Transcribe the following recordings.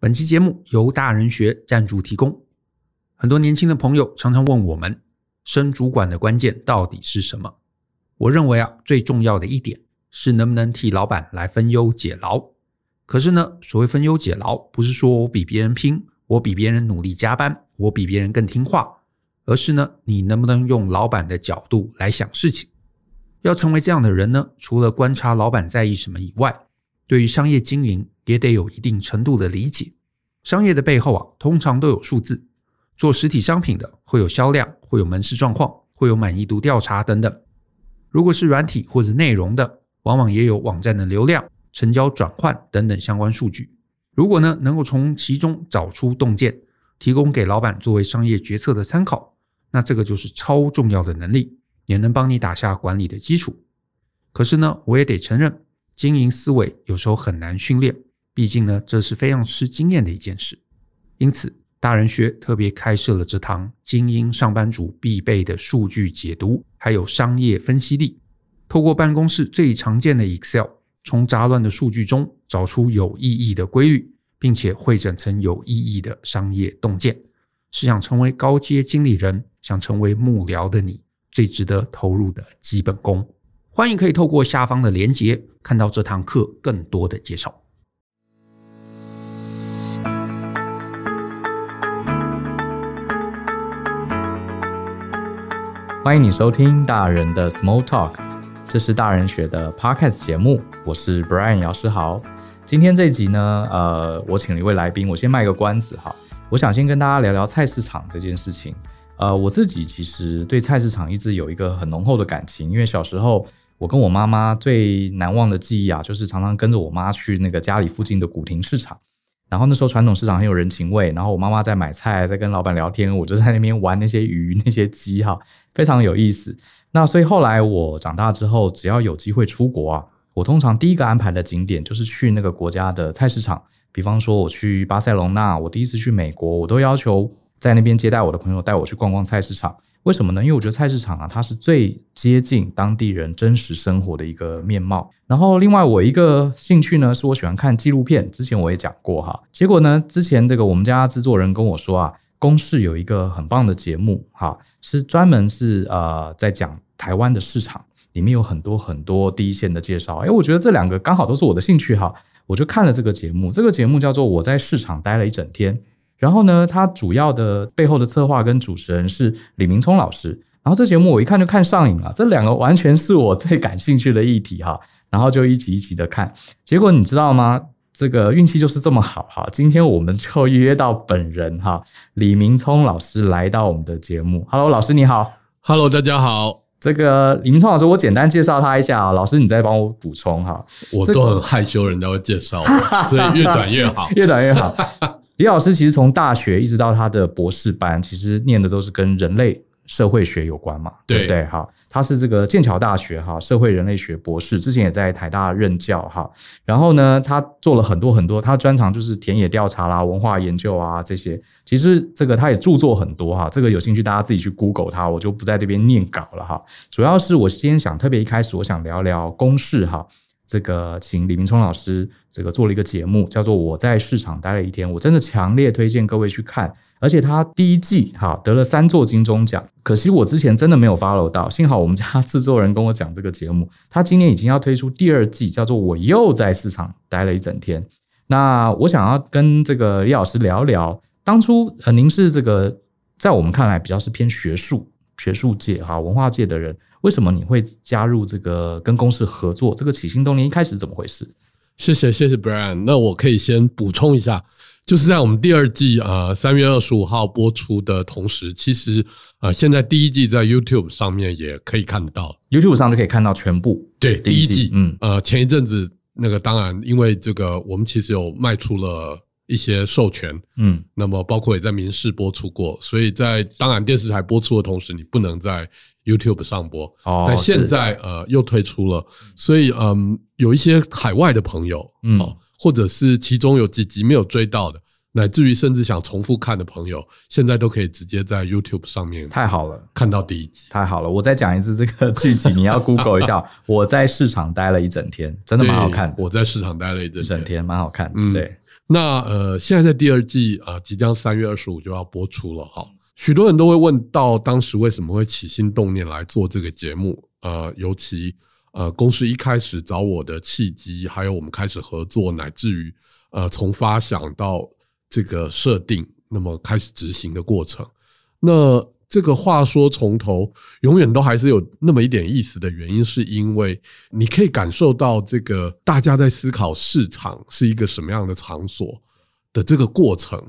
本期节目由大人学赞助提供。很多年轻的朋友常常问我们，升主管的关键到底是什么？我认为啊，最重要的一点是能不能替老板来分忧解劳。可是呢，所谓分忧解劳，不是说我比别人拼，我比别人努力加班，我比别人更听话，而是呢，你能不能用老板的角度来想事情？要成为这样的人呢，除了观察老板在意什么以外，对于商业经营。也得有一定程度的理解。商业的背后啊，通常都有数字。做实体商品的会有销量，会有门市状况，会有满意度调查等等。如果是软体或者内容的，往往也有网站的流量、成交转换等等相关数据。如果呢，能够从其中找出洞见，提供给老板作为商业决策的参考，那这个就是超重要的能力，也能帮你打下管理的基础。可是呢，我也得承认，经营思维有时候很难训练。毕竟呢，这是非常吃经验的一件事，因此，大人学特别开设了这堂精英上班族必备的数据解读，还有商业分析力。透过办公室最常见的 Excel，从杂乱的数据中找出有意义的规律，并且汇整成有意义的商业洞见，是想成为高阶经理人、想成为幕僚的你最值得投入的基本功。欢迎可以透过下方的链接，看到这堂课更多的介绍。欢迎你收听大人的 Small Talk，这是大人学的 Podcast 节目，我是 Brian 姚世豪。今天这集呢，呃，我请了一位来宾，我先卖个关子哈，我想先跟大家聊聊菜市场这件事情。呃，我自己其实对菜市场一直有一个很浓厚的感情，因为小时候我跟我妈妈最难忘的记忆啊，就是常常跟着我妈去那个家里附近的古亭市场。然后那时候传统市场很有人情味，然后我妈妈在买菜，在跟老板聊天，我就在那边玩那些鱼、那些鸡哈，非常有意思。那所以后来我长大之后，只要有机会出国啊，我通常第一个安排的景点就是去那个国家的菜市场。比方说我去巴塞隆那，我第一次去美国，我都要求在那边接待我的朋友带我去逛逛菜市场。为什么呢？因为我觉得菜市场啊，它是最接近当地人真实生活的一个面貌。然后，另外我一个兴趣呢，是我喜欢看纪录片。之前我也讲过哈，结果呢，之前这个我们家制作人跟我说啊，公视有一个很棒的节目哈，是专门是呃在讲台湾的市场，里面有很多很多第一线的介绍。哎，我觉得这两个刚好都是我的兴趣哈，我就看了这个节目。这个节目叫做《我在市场待了一整天》。然后呢，他主要的背后的策划跟主持人是李明聪老师。然后这节目我一看就看上瘾了，这两个完全是我最感兴趣的议题哈。然后就一集一集的看，结果你知道吗？这个运气就是这么好哈。今天我们就约到本人哈，李明聪老师来到我们的节目。Hello，老师你好。Hello，大家好。这个李明聪老师，我简单介绍他一下啊。老师，你再帮我补充哈。我都很害羞，人家会介绍，所以越短越好，越短越好。李老师其实从大学一直到他的博士班，其实念的都是跟人类社会学有关嘛，对不对？哈，他是这个剑桥大学哈社会人类学博士，之前也在台大任教哈。然后呢，他做了很多很多，他专长就是田野调查啦、文化研究啊这些。其实这个他也著作很多哈，这个有兴趣大家自己去 Google 他，我就不在这边念稿了哈。主要是我今天想特别一开始我想聊聊公式哈。这个请李明聪老师这个做了一个节目，叫做《我在市场待了一天》，我真的强烈推荐各位去看。而且他第一季哈得了三座金钟奖，可惜我之前真的没有 follow 到。幸好我们家制作人跟我讲这个节目，他今年已经要推出第二季，叫做《我又在市场待了一整天》。那我想要跟这个李老师聊聊，当初呃，您是这个在我们看来比较是偏学术。学术界哈文化界的人，为什么你会加入这个跟公司合作？这个起心动念一开始怎么回事？谢谢谢谢，Brian。那我可以先补充一下，就是在我们第二季啊三月二十五号播出的同时，其实啊现在第一季在 YouTube 上面也可以看得到，YouTube 上就可以看到全部。对，第一季嗯呃前一阵子那个当然因为这个我们其实有卖出了。一些授权，嗯，那么包括也在民事播出过，所以在当然电视台播出的同时，你不能在 YouTube 上播。哦，但现在呃又推出了，所以嗯，有一些海外的朋友，嗯，或者是其中有几集没有追到的，乃至于甚至想重复看的朋友，现在都可以直接在 YouTube 上面太好了，看到第一集太好了。我再讲一次这个剧情，你要 Google 一下。我在市场待了一整天，真的蛮好看。我在市场待了一整天，蛮好看。嗯，对。那呃，现在在第二季啊，即将三月二十五就要播出了哈，许多人都会问到当时为什么会起心动念来做这个节目？呃，尤其呃，公司一开始找我的契机，还有我们开始合作，乃至于呃，从发想到这个设定，那么开始执行的过程，那。这个话说从头，永远都还是有那么一点意思的原因，是因为你可以感受到这个大家在思考市场是一个什么样的场所的这个过程。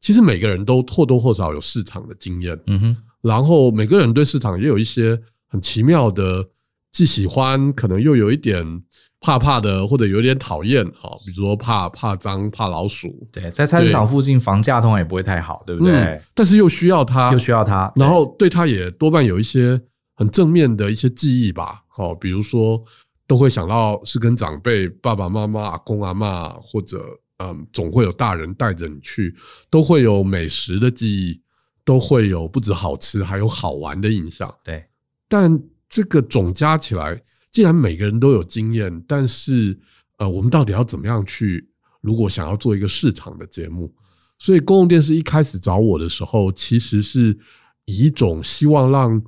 其实每个人都或多或少有市场的经验，嗯哼，然后每个人对市场也有一些很奇妙的，既喜欢，可能又有一点。怕怕的，或者有点讨厌哈，比如说怕怕脏、怕老鼠。对，在菜市场附近，房价通常也不会太好，对不对？嗯。但是又需要它，又需要它，然后对它也多半有一些很正面的一些记忆吧。哦，比如说都会想到是跟长辈、爸爸妈妈、阿公阿妈，或者嗯，总会有大人带着你去，都会有美食的记忆，都会有不止好吃，还有好玩的印象。对。但这个总加起来。既然每个人都有经验，但是，呃，我们到底要怎么样去？如果想要做一个市场的节目，所以公共电视一开始找我的时候，其实是以一种希望让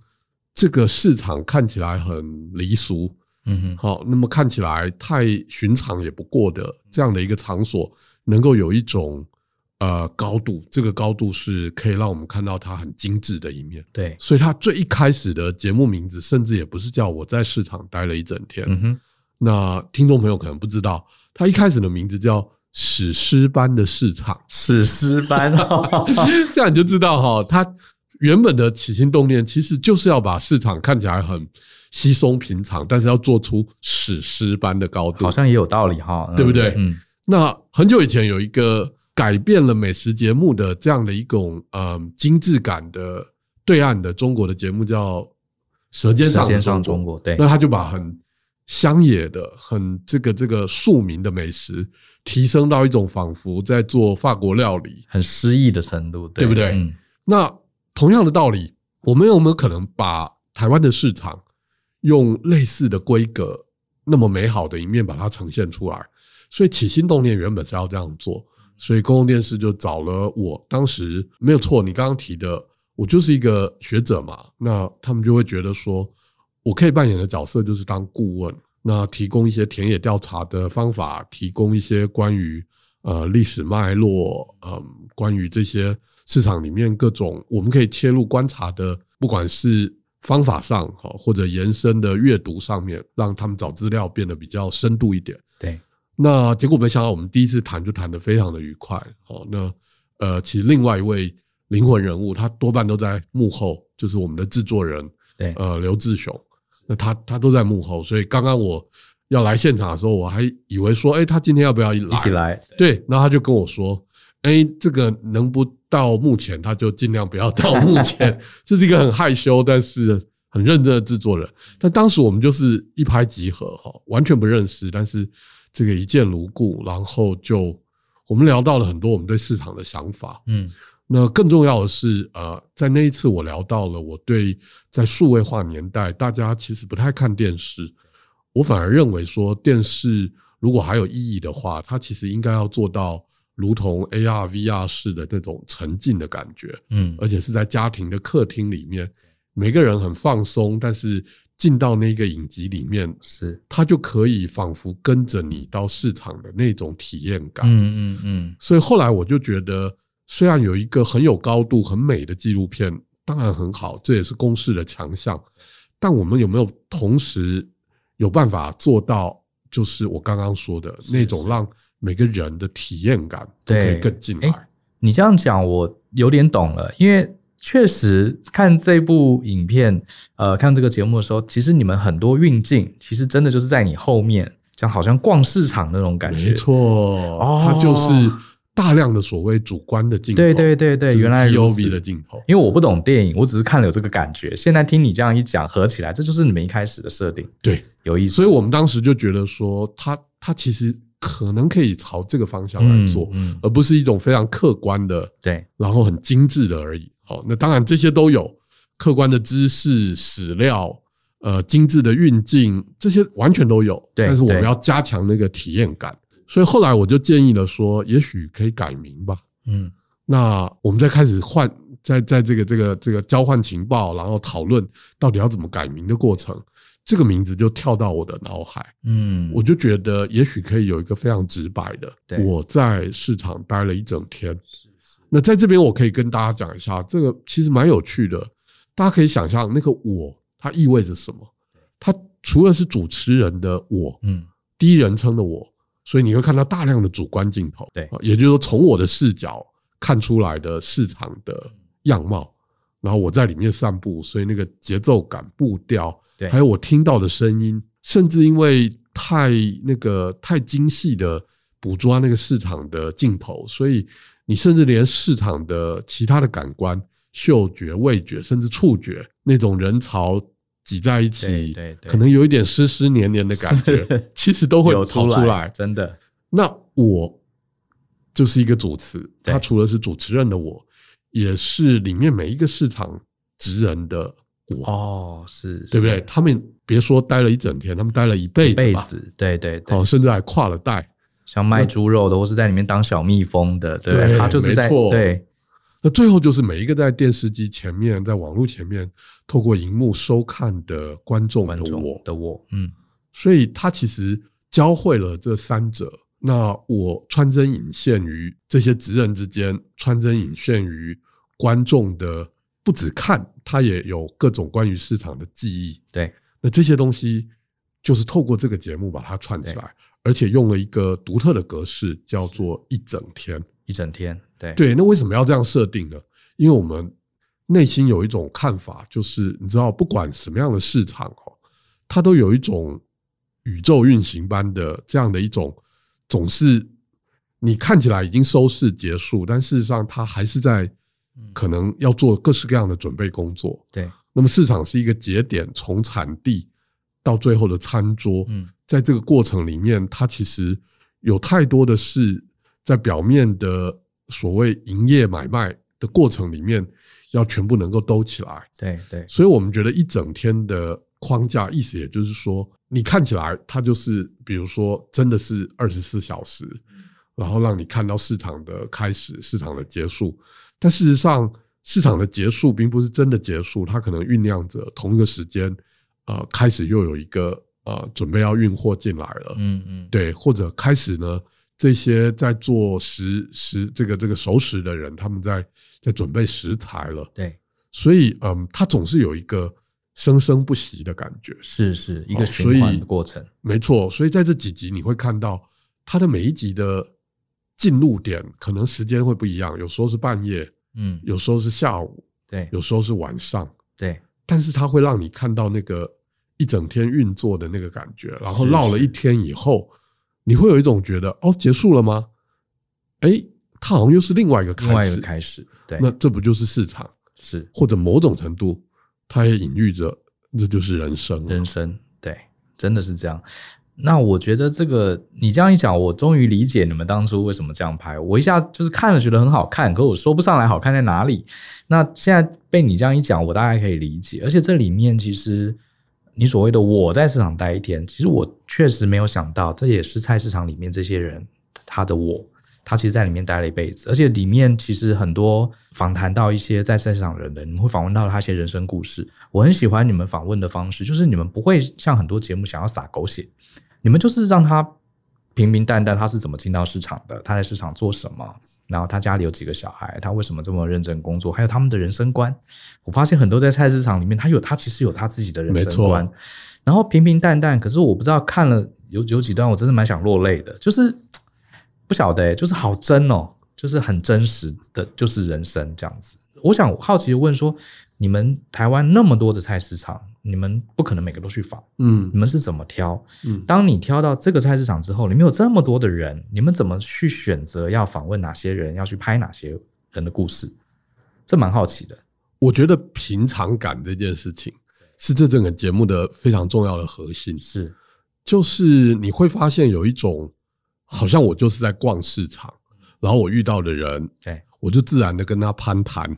这个市场看起来很离俗，嗯哼，好，那么看起来太寻常也不过的这样的一个场所，能够有一种。呃，高度这个高度是可以让我们看到它很精致的一面。对，所以它最一开始的节目名字，甚至也不是叫我在市场待了一整天。嗯哼，那听众朋友可能不知道，它一开始的名字叫《史诗般的市场》。史诗般，这 样你就知道哈，它原本的起心动念其实就是要把市场看起来很稀松平常，但是要做出史诗般的高度。好像也有道理哈，对不对？嗯，那很久以前有一个。改变了美食节目的这样的一种，嗯，精致感的对岸的中国的节目叫《舌尖上中国》，对，那他就把很乡野的、很这个这个庶民的美食，提升到一种仿佛在做法国料理、很诗意的程度，对不对？那同样的道理，我们有没有可能把台湾的市场用类似的规格，那么美好的一面把它呈现出来？所以起心动念原本是要这样做。所以公共电视就找了我，当时没有错，你刚刚提的，我就是一个学者嘛，那他们就会觉得说，我可以扮演的角色就是当顾问，那提供一些田野调查的方法，提供一些关于呃历史脉络，呃，关于这些市场里面各种我们可以切入观察的，不管是方法上哈，或者延伸的阅读上面，让他们找资料变得比较深度一点，对。那结果没想到，我们第一次谈就谈得非常的愉快。好，那呃，其实另外一位灵魂人物，他多半都在幕后，就是我们的制作人，对，呃，刘志雄。那他他都在幕后，所以刚刚我要来现场的时候，我还以为说，哎，他今天要不要一起来？对，然后他就跟我说，哎，这个能不到目前，他就尽量不要到目前。这是一个很害羞，但是很认真的制作人。但当时我们就是一拍即合，哈，完全不认识，但是。这个一见如故，然后就我们聊到了很多我们对市场的想法。嗯，那更重要的是，呃，在那一次我聊到了我对在数位化年代，大家其实不太看电视，我反而认为说电视如果还有意义的话，它其实应该要做到如同 AR、VR 式的那种沉浸的感觉。嗯，而且是在家庭的客厅里面，每个人很放松，但是。进到那个影集里面，是他就可以仿佛跟着你到市场的那种体验感。嗯嗯嗯。所以后来我就觉得，虽然有一个很有高度、很美的纪录片，当然很好，这也是公式的强项。但我们有没有同时有办法做到，就是我刚刚说的那种让每个人的体验感都可以更进来？你这样讲，我有点懂了，因为。确实，看这部影片，呃，看这个节目的时候，其实你们很多运镜，其实真的就是在你后面，像好像逛市场那种感觉。没错，它就是大量的所谓主观的镜头。对对对对，原来如此的镜头。因为我不懂电影，我只是看了有这个感觉。现在听你这样一讲，合起来，这就是你们一开始的设定。对，有意思。所以我们当时就觉得说，它它其实可能可以朝这个方向来做，而不是一种非常客观的，对，然后很精致的而已。哦，那当然这些都有，客观的知识史料，呃，精致的运镜，这些完全都有。但是我们要加强那个体验感。所以后来我就建议了说，也许可以改名吧。嗯，那我们再开始换，在在这个这个这个交换情报，然后讨论到底要怎么改名的过程，这个名字就跳到我的脑海。嗯，我就觉得也许可以有一个非常直白的。我在市场待了一整天。那在这边，我可以跟大家讲一下，这个其实蛮有趣的。大家可以想象，那个“我”它意味着什么？它除了是主持人的“我”，嗯，第一人称的“我”，所以你会看到大量的主观镜头，对，也就是说从我的视角看出来的市场的样貌。然后我在里面散步，所以那个节奏感、步调，对，还有我听到的声音，甚至因为太那个太精细的捕捉那个市场的镜头，所以。你甚至连市场的其他的感官，嗅觉、味觉，甚至触觉，那种人潮挤在一起，可能有一点湿湿黏黏的感觉，其实都会出来。真的。那我就是一个主持，他除了是主持人的我，也是里面每一个市场职人的我。哦，是，对不对？他们别说待了一整天，他们待了一辈子，对对对，哦，甚至还跨了代。像卖猪肉的，或是在里面当小蜜蜂的，对，他就是在对。那最后就是每一个在电视机前面、在网络前面透过荧幕收看的观众的我，的我，嗯，所以他其实教会了这三者。那我穿针引线于这些职人之间，穿针引线于观众的，不止看他，也有各种关于市场的记忆。对，那这些东西就是透过这个节目把它串起来。而且用了一个独特的格式，叫做一整天。一整天，对对。那为什么要这样设定呢？因为我们内心有一种看法，就是你知道，不管什么样的市场哦，它都有一种宇宙运行般的这样的一种，总是你看起来已经收市结束，但事实上它还是在可能要做各式各样的准备工作。对。那么市场是一个节点，从产地。到最后的餐桌，在这个过程里面，它其实有太多的事在表面的所谓营业买卖的过程里面，要全部能够兜起来。对对，所以我们觉得一整天的框架意思，也就是说，你看起来它就是，比如说，真的是二十四小时，然后让你看到市场的开始，市场的结束，但事实上，市场的结束并不是真的结束，它可能酝酿着同一个时间。呃，开始又有一个呃，准备要运货进来了，嗯嗯，对，或者开始呢，这些在做食食这个这个熟食的人，他们在在准备食材了，对，所以嗯，他总是有一个生生不息的感觉，是是一个循环的过程，没错，所以在这几集你会看到他的每一集的进入点，可能时间会不一样，有时候是半夜，嗯，有时候是下午，对，有时候是晚上，对，但是它会让你看到那个。一整天运作的那个感觉，然后绕了一天以后，你会有一种觉得哦，结束了吗？哎，它好像又是另外一个另外一个开始。对，那这不就是市场？是，或者某种程度，它也隐喻着，这就是人生。人生，对，真的是这样。那我觉得这个你这样一讲，我终于理解你们当初为什么这样拍。我一下就是看了觉得很好看，可我说不上来好看在哪里。那现在被你这样一讲，我大概可以理解。而且这里面其实。你所谓的我在市场待一天，其实我确实没有想到，这也是菜市场里面这些人他的我，他其实，在里面待了一辈子。而且里面其实很多访谈到一些在菜市场人的，你们会访问到他一些人生故事。我很喜欢你们访问的方式，就是你们不会像很多节目想要撒狗血，你们就是让他平平淡淡，他是怎么进到市场的，他在市场做什么。然后他家里有几个小孩，他为什么这么认真工作？还有他们的人生观，我发现很多在菜市场里面，他有他其实有他自己的人生观。然后平平淡淡，可是我不知道看了有有几段，我真的蛮想落泪的，就是不晓得就是好真哦，就是很真实的，就是人生这样子。我想好奇的问说，你们台湾那么多的菜市场？你们不可能每个都去访，嗯，你们是怎么挑？嗯，当你挑到这个菜市场之后，你们有这么多的人，你们怎么去选择要访问哪些人，要去拍哪些人的故事？这蛮好奇的。我觉得平常感这件事情是这整个节目的非常重要的核心，是就是你会发现有一种好像我就是在逛市场，然后我遇到的人，哎，我就自然的跟他攀谈，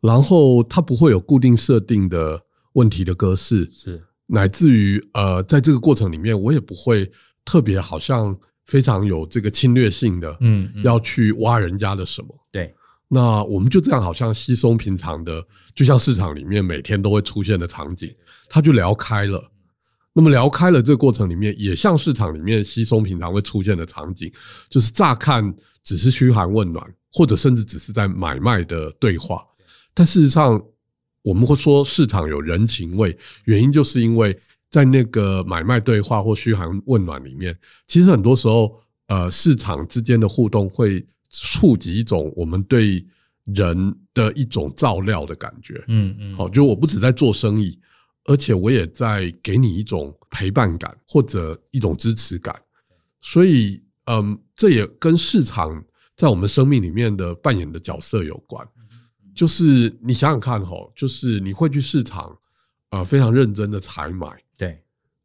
然后他不会有固定设定的。问题的格式是，乃至于呃，在这个过程里面，我也不会特别好像非常有这个侵略性的，嗯，要去挖人家的什么。对，那我们就这样，好像稀松平常的，就像市场里面每天都会出现的场景，他就聊开了。那么聊开了，这个过程里面也像市场里面稀松平常会出现的场景，就是乍看只是嘘寒问暖，或者甚至只是在买卖的对话，但事实上。我们会说市场有人情味，原因就是因为在那个买卖对话或嘘寒问暖里面，其实很多时候，呃，市场之间的互动会触及一种我们对人的一种照料的感觉。嗯嗯，好，就我不止在做生意，而且我也在给你一种陪伴感或者一种支持感。所以，嗯，这也跟市场在我们生命里面的扮演的角色有关。就是你想想看哈，就是你会去市场呃，非常认真的采买。对，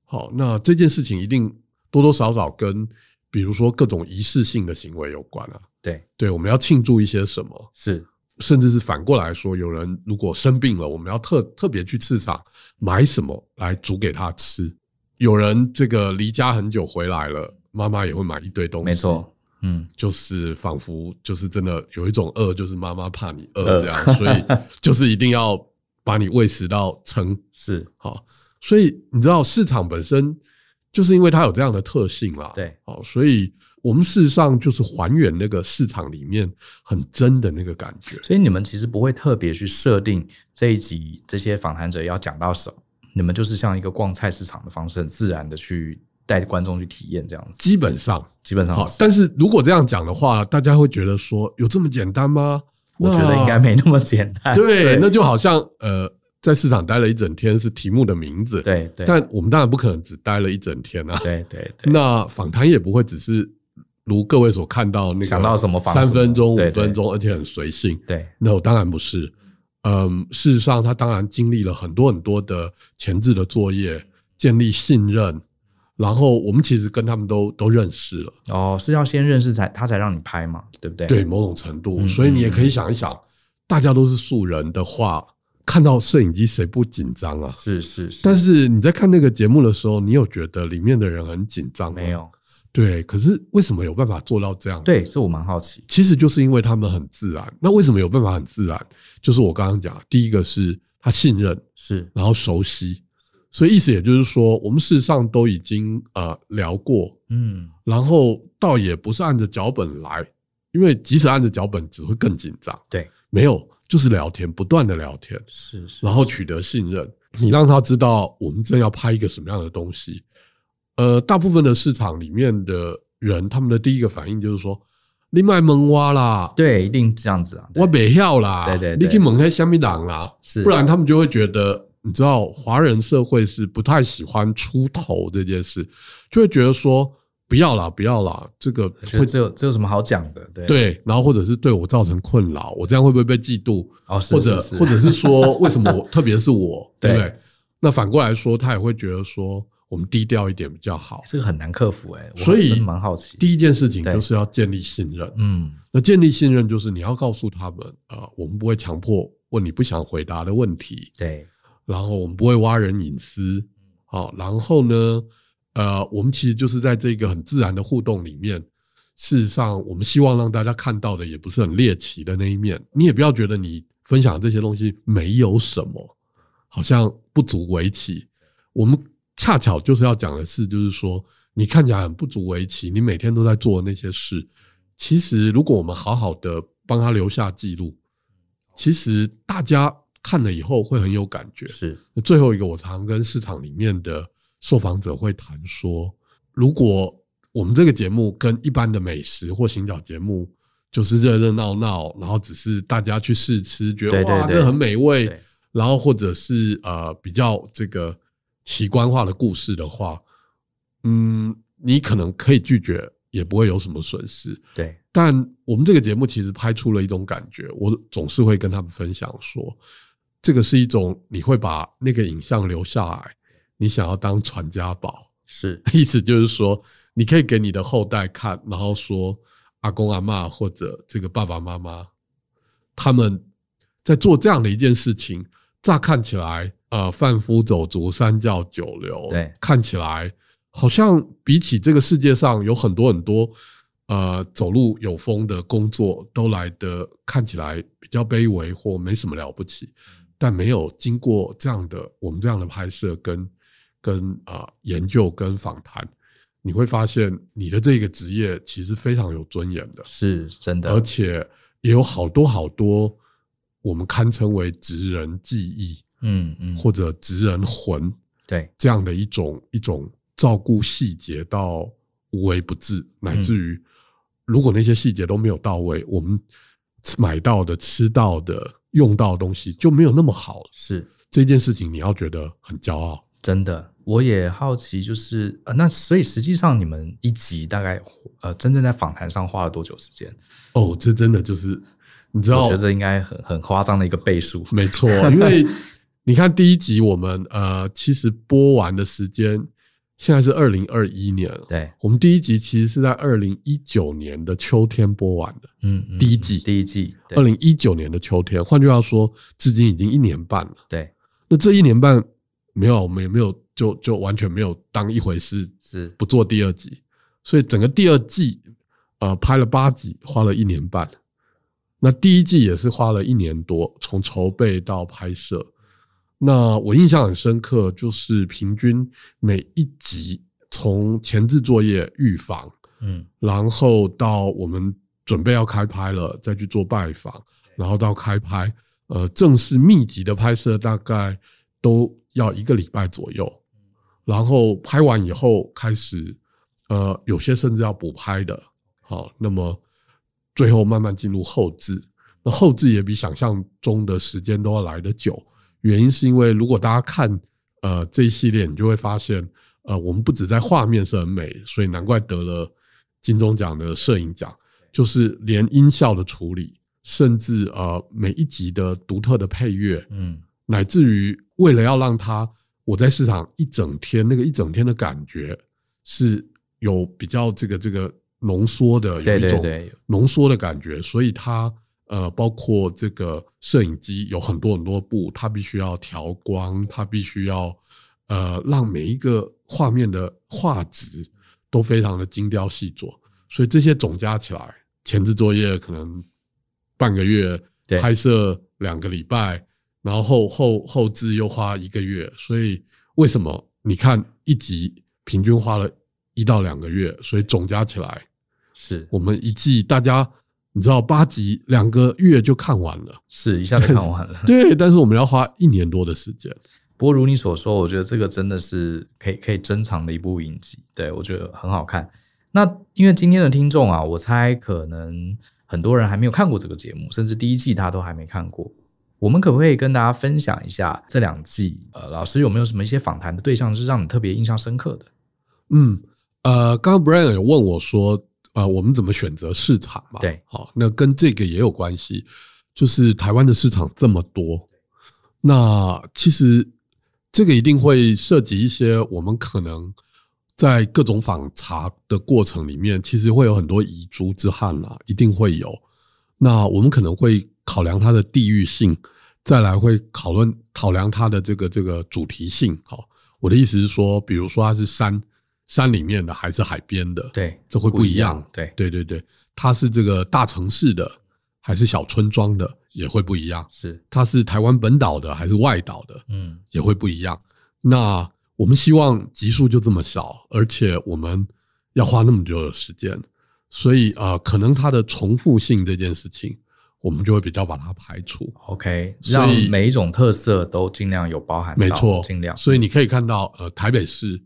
好，那这件事情一定多多少少跟比如说各种仪式性的行为有关啊。对对，我们要庆祝一些什么？是，甚至是反过来说，有人如果生病了，我们要特特别去市场买什么来煮给他吃。有人这个离家很久回来了，妈妈也会买一堆东西。没错。嗯，就是仿佛就是真的有一种饿，就是妈妈怕你饿这样，所以就是一定要把你喂食到撑是好，所以你知道市场本身就是因为它有这样的特性啦，对，好，所以我们事实上就是还原那个市场里面很真的那个感觉，所以你们其实不会特别去设定这一集这些访谈者要讲到什么，你们就是像一个逛菜市场的方式，很自然的去。带观众去体验这样子，基本上基本上好，但是如果这样讲的话，大家会觉得说有这么简单吗？我觉得应该没那么简单。对，那就好像呃，在市场待了一整天是题目的名字，对对。但我们当然不可能只待了一整天啊，对对。那访谈也不会只是如各位所看到那个，想到什么三分钟五分钟，而且很随性，对。那我当然不是，嗯，事实上他当然经历了很多很多的前置的作业，建立信任。然后我们其实跟他们都都认识了哦，是要先认识才他才让你拍嘛，对不对？对，某种程度，所以你也可以想一想，大家都是素人的话，看到摄影机谁不紧张啊？是是是。但是你在看那个节目的时候，你有觉得里面的人很紧张吗？没有。对，可是为什么有办法做到这样？对，是我蛮好奇。其实就是因为他们很自然。那为什么有办法很自然？就是我刚刚讲，第一个是他信任，是，然后熟悉。所以意思也就是说，我们事实上都已经呃聊过，嗯，然后倒也不是按着脚本来，因为即使按着脚本只会更紧张。对，没有，就是聊天，不断的聊天，是是，然后取得信任。你让他知道我们正要拍一个什么样的东西，呃，大部分的市场里面的人，他们的第一个反应就是说，你卖萌蛙啦，对，一定这样子啊，我白要啦，对对，你去蒙开香米党啦，是，不然他们就会觉得。你知道华人社会是不太喜欢出头这件事，就会觉得说不要啦，不要啦，这个会这有这有什么好讲的？对对，然后或者是对我造成困扰，我这样会不会被嫉妒？或者或者是说，为什么 特别是我？对不对？那反过来说，他也会觉得说，我们低调一点比较好。这个很难克服，哎，所以蛮好奇。第一件事情就是要建立信任。嗯，那建立信任就是你要告诉他们啊，我们不会强迫问你不想回答的问题。对。然后我们不会挖人隐私，好，然后呢，呃，我们其实就是在这个很自然的互动里面。事实上，我们希望让大家看到的也不是很猎奇的那一面。你也不要觉得你分享这些东西没有什么，好像不足为奇。我们恰巧就是要讲的是，就是说你看起来很不足为奇，你每天都在做那些事，其实如果我们好好的帮他留下记录，其实大家。看了以后会很有感觉。是最后一个，我常跟市场里面的受访者会谈说，如果我们这个节目跟一般的美食或行找节目就是热热闹闹，然后只是大家去试吃，觉得哇，这很美味，然后或者是呃比较这个奇观化的故事的话，嗯，你可能可以拒绝，也不会有什么损失。对，但我们这个节目其实拍出了一种感觉，我总是会跟他们分享说。这个是一种，你会把那个影像留下来，你想要当传家宝，是 意思就是说，你可以给你的后代看，然后说阿公阿妈或者这个爸爸妈妈，他们在做这样的一件事情，乍看起来，呃，贩夫走卒、三教九流，对，看起来好像比起这个世界上有很多很多，呃，走路有风的工作都来得看起来比较卑微或没什么了不起。但没有经过这样的我们这样的拍摄跟跟啊研究跟访谈，你会发现你的这个职业其实非常有尊严的，是真的。而且也有好多好多我们堪称为职人技艺，嗯嗯，或者职人魂，对，这样的一种一种照顾细节到无微不至，乃至于如果那些细节都没有到位，我们买到的吃到的。用到的东西就没有那么好了，是这件事情你要觉得很骄傲，真的。我也好奇，就是呃，那所以实际上你们一集大概呃，真正在访谈上花了多久时间？哦，这真的就是你知道，我觉得应该很很夸张的一个倍数，没错，因为你看第一集我们呃，其实播完的时间。现在是二零二一年了，对，我们第一集其实是在二零一九年的秋天播完的，嗯，第一季，第一季，二零一九年的秋天，换句话说，至今已经一年半了，对，那这一年半没有，我们也没有，就就完全没有当一回事，是不做第二季，所以整个第二季，呃，拍了八集，花了一年半，那第一季也是花了一年多，从筹备到拍摄。那我印象很深刻，就是平均每一集从前置作业预防，嗯，然后到我们准备要开拍了，再去做拜访，然后到开拍，呃，正式密集的拍摄大概都要一个礼拜左右，然后拍完以后开始，呃，有些甚至要补拍的，好，那么最后慢慢进入后置，那后置也比想象中的时间都要来得久。原因是因为，如果大家看呃这一系列，你就会发现，呃，我们不止在画面是很美，所以难怪得了金钟奖的摄影奖。就是连音效的处理，甚至呃每一集的独特的配乐，嗯，乃至于为了要让它我在市场一整天那个一整天的感觉是有比较这个这个浓缩的，有一种浓缩的感觉，所以它。呃，包括这个摄影机有很多很多部，它必须要调光，它必须要呃让每一个画面的画质都非常的精雕细琢，所以这些总加起来，前置作业可能半个月，拍摄两个礼拜，然后后后后置又花一个月，所以为什么你看一集平均花了一到两个月，所以总加起来是我们一季大家。你知道八集两个月就看完了，是一下子看完了。对，但是我们要花一年多的时间。不过如你所说，我觉得这个真的是可以可以珍藏的一部影集。对我觉得很好看。那因为今天的听众啊，我猜可能很多人还没有看过这个节目，甚至第一季他都还没看过。我们可不可以跟大家分享一下这两季？呃，老师有没有什么一些访谈的对象是让你特别印象深刻的？嗯，呃，刚刚 Brian 有问我说。啊，我们怎么选择市场嘛？对，好，那跟这个也有关系。就是台湾的市场这么多，那其实这个一定会涉及一些我们可能在各种访查的过程里面，其实会有很多遗珠之憾啦，一定会有。那我们可能会考量它的地域性，再来会讨论考量它的这个这个主题性。好，我的意思是说，比如说它是山。山里面的还是海边的，对，这会不一样。对，对对对，它是这个大城市的还是小村庄的也会不一样。是，它是台湾本岛的还是外岛的，嗯，也会不一样。那我们希望集数就这么少，而且我们要花那么多的时间，所以啊，可能它的重复性这件事情，我们就会比较把它排除。OK，让每一种特色都尽量有包含。没错，尽量。所以你可以看到，呃，台北市。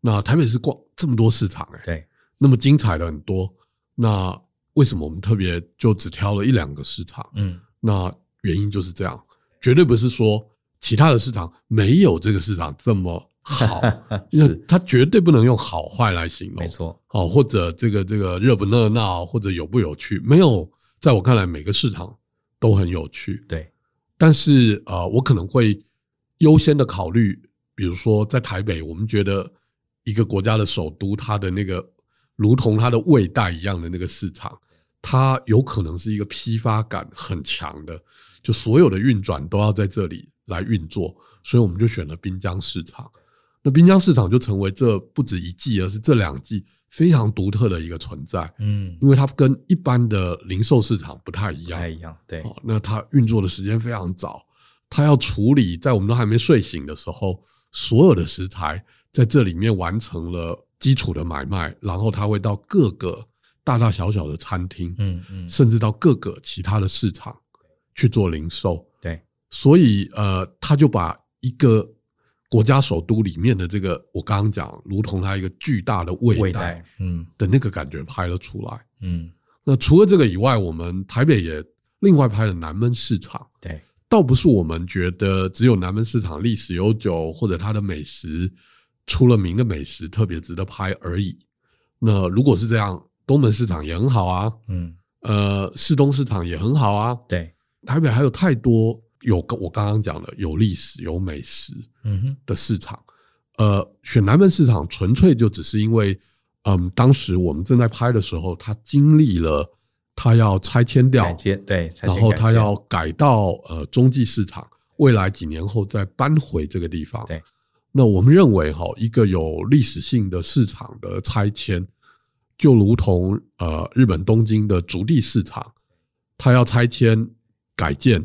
那台北市逛这么多市场哎，对，那么精彩的很多。那为什么我们特别就只挑了一两个市场？嗯，那原因就是这样，绝对不是说其他的市场没有这个市场这么好。是，它绝对不能用好坏来形容，没错。好，或者这个这个热不热闹，或者有不有趣，没有。在我看来，每个市场都很有趣。对，但是呃，我可能会优先的考虑，比如说在台北，我们觉得。一个国家的首都，它的那个如同它的胃袋一样的那个市场，它有可能是一个批发感很强的，就所有的运转都要在这里来运作，所以我们就选了滨江市场。那滨江市场就成为这不止一季，而是这两季非常独特的一个存在。嗯，因为它跟一般的零售市场不太一样，不太一样。对，那它运作的时间非常早，它要处理在我们都还没睡醒的时候所有的食材。在这里面完成了基础的买卖，然后他会到各个大大小小的餐厅，嗯嗯，甚至到各个其他的市场去做零售，对。所以呃，他就把一个国家首都里面的这个我刚刚讲，如同他一个巨大的未来，嗯，的那个感觉拍了出来，嗯。那除了这个以外，我们台北也另外拍了南门市场，对。倒不是我们觉得只有南门市场历史悠久或者它的美食。出了名的美食特别值得拍而已。那如果是这样，东门市场也很好啊，嗯，呃，市东市场也很好啊。对，台北还有太多有我刚刚讲的有历史有美食的市场。呃，选南门市场纯粹就只是因为，嗯，当时我们正在拍的时候，它经历了它要拆迁掉，对，然后它要改到呃中继市场，未来几年后再搬回这个地方。对。那我们认为，哈，一个有历史性的市场的拆迁，就如同呃，日本东京的足地市场，它要拆迁改建，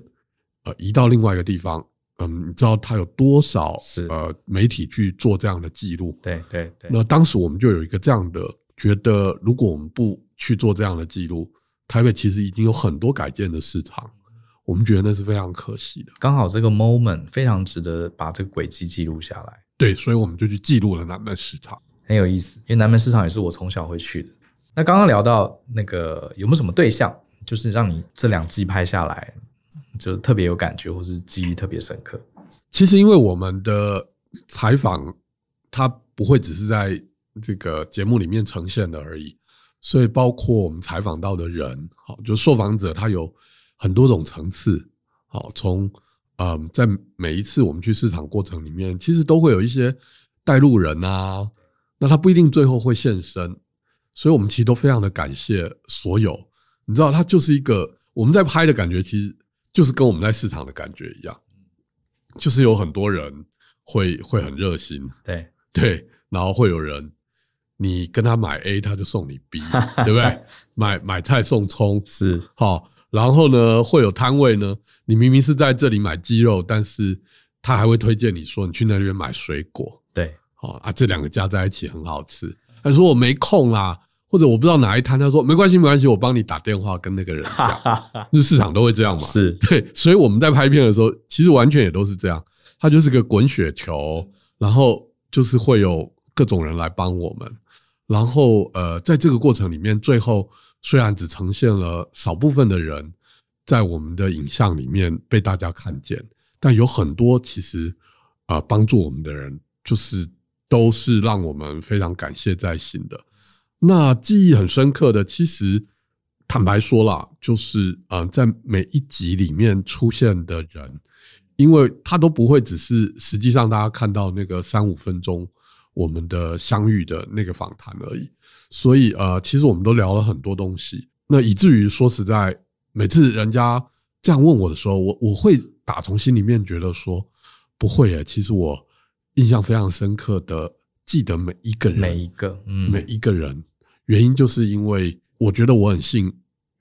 呃，移到另外一个地方，嗯，你知道它有多少呃媒体去做这样的记录？对对对。那当时我们就有一个这样的觉得，如果我们不去做这样的记录，台北其实已经有很多改建的市场。我们觉得那是非常可惜的，刚好这个 moment 非常值得把这个轨迹记录下来。对，所以我们就去记录了南门市场，很有意思。因为南门市场也是我从小会去的。那刚刚聊到那个有没有什么对象，就是让你这两季拍下来就特别有感觉，或是记忆特别深刻？其实因为我们的采访，它不会只是在这个节目里面呈现的而已，所以包括我们采访到的人，好，就受访者他有。很多种层次，好，从嗯，在每一次我们去市场过程里面，其实都会有一些带路人啊，那他不一定最后会现身，所以我们其实都非常的感谢所有。你知道，他就是一个我们在拍的感觉，其实就是跟我们在市场的感觉一样，就是有很多人会会很热心，对对，然后会有人你跟他买 A，他就送你 B，对不对？买买菜送葱是好。然后呢，会有摊位呢。你明明是在这里买鸡肉，但是他还会推荐你说你去那边买水果。对，好啊，这两个加在一起很好吃。他说我没空啦，或者我不知道哪一摊。他说没关系，没关系，我帮你打电话跟那个人讲。就市场都会这样嘛。是对，所以我们在拍片的时候，其实完全也都是这样。他就是个滚雪球，然后就是会有各种人来帮我们。然后呃，在这个过程里面，最后。虽然只呈现了少部分的人在我们的影像里面被大家看见，但有很多其实啊帮助我们的人，就是都是让我们非常感谢在心的。那记忆很深刻的，其实坦白说了，就是啊在每一集里面出现的人，因为他都不会只是实际上大家看到那个三五分钟。我们的相遇的那个访谈而已，所以呃，其实我们都聊了很多东西，那以至于说实在，每次人家这样问我的时候，我我会打从心里面觉得说不会诶，其实我印象非常深刻的，记得每一个人，每一个，每一个人，原因就是因为我觉得我很幸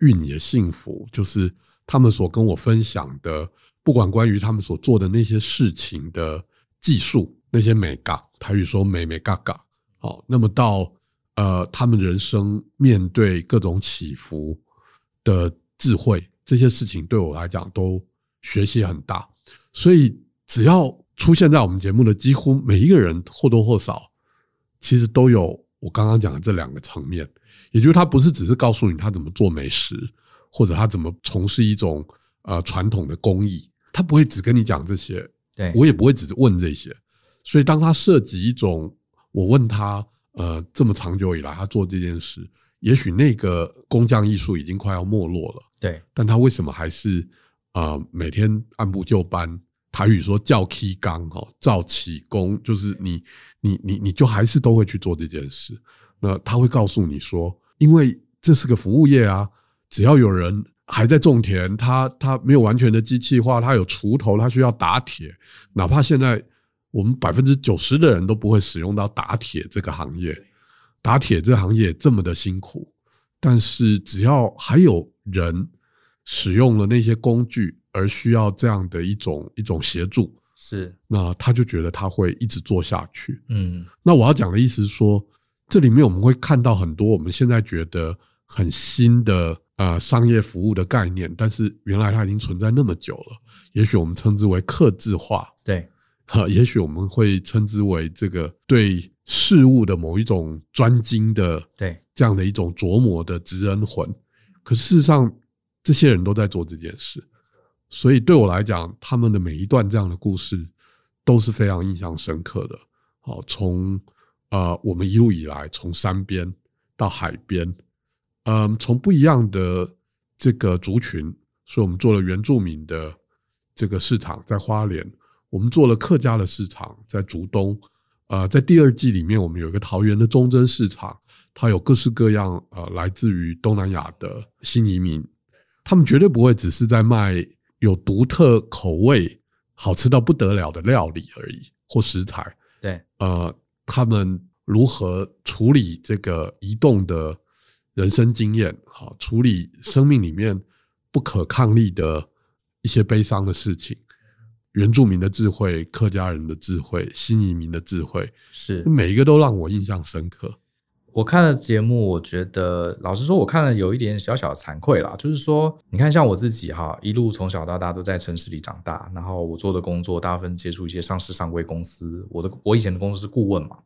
运也幸福，就是他们所跟我分享的，不管关于他们所做的那些事情的技术。那些美嘎，台语说美美嘎嘎。好。那么到呃，他们人生面对各种起伏的智慧，这些事情对我来讲都学习很大。所以，只要出现在我们节目的几乎每一个人，或多或少其实都有我刚刚讲的这两个层面，也就是他不是只是告诉你他怎么做美食，或者他怎么从事一种呃传统的工艺，他不会只跟你讲这些，对我也不会只是问这些。所以，当他涉及一种，我问他，呃，这么长久以来，他做这件事，也许那个工匠艺术已经快要没落了，对。但他为什么还是啊，每天按部就班？台语说叫坯缸哈，造起工，就是你，你，你，你就还是都会去做这件事。那他会告诉你说，因为这是个服务业啊，只要有人还在种田，他他没有完全的机器化，他有锄头，他需要打铁，哪怕现在。我们百分之九十的人都不会使用到打铁这个行业，打铁这行业这么的辛苦，但是只要还有人使用了那些工具，而需要这样的一种一种协助，是那他就觉得他会一直做下去。嗯，那我要讲的意思是说，这里面我们会看到很多我们现在觉得很新的啊商业服务的概念，但是原来它已经存在那么久了，也许我们称之为客制化。对。哈，也许我们会称之为这个对事物的某一种专精的对这样的一种琢磨的执人魂，可事实上这些人都在做这件事，所以对我来讲，他们的每一段这样的故事都是非常印象深刻的。好，从啊，我们一路以来，从山边到海边，嗯，从不一样的这个族群，所以我们做了原住民的这个市场，在花莲。我们做了客家的市场，在竹东，呃，在第二季里面，我们有一个桃园的忠贞市场，它有各式各样，呃，来自于东南亚的新移民，他们绝对不会只是在卖有独特口味、好吃到不得了的料理而已或食材。对，呃，他们如何处理这个移动的人生经验？好，处理生命里面不可抗力的一些悲伤的事情。原住民的智慧、客家人的智慧、新移民的智慧，是每一个都让我印象深刻。我看了节目，我觉得老实说，我看了有一点小小的惭愧啦。就是说，你看，像我自己哈，一路从小到大都在城市里长大，然后我做的工作大部分接触一些上市、上规公司，我的我以前的公司顾问嘛。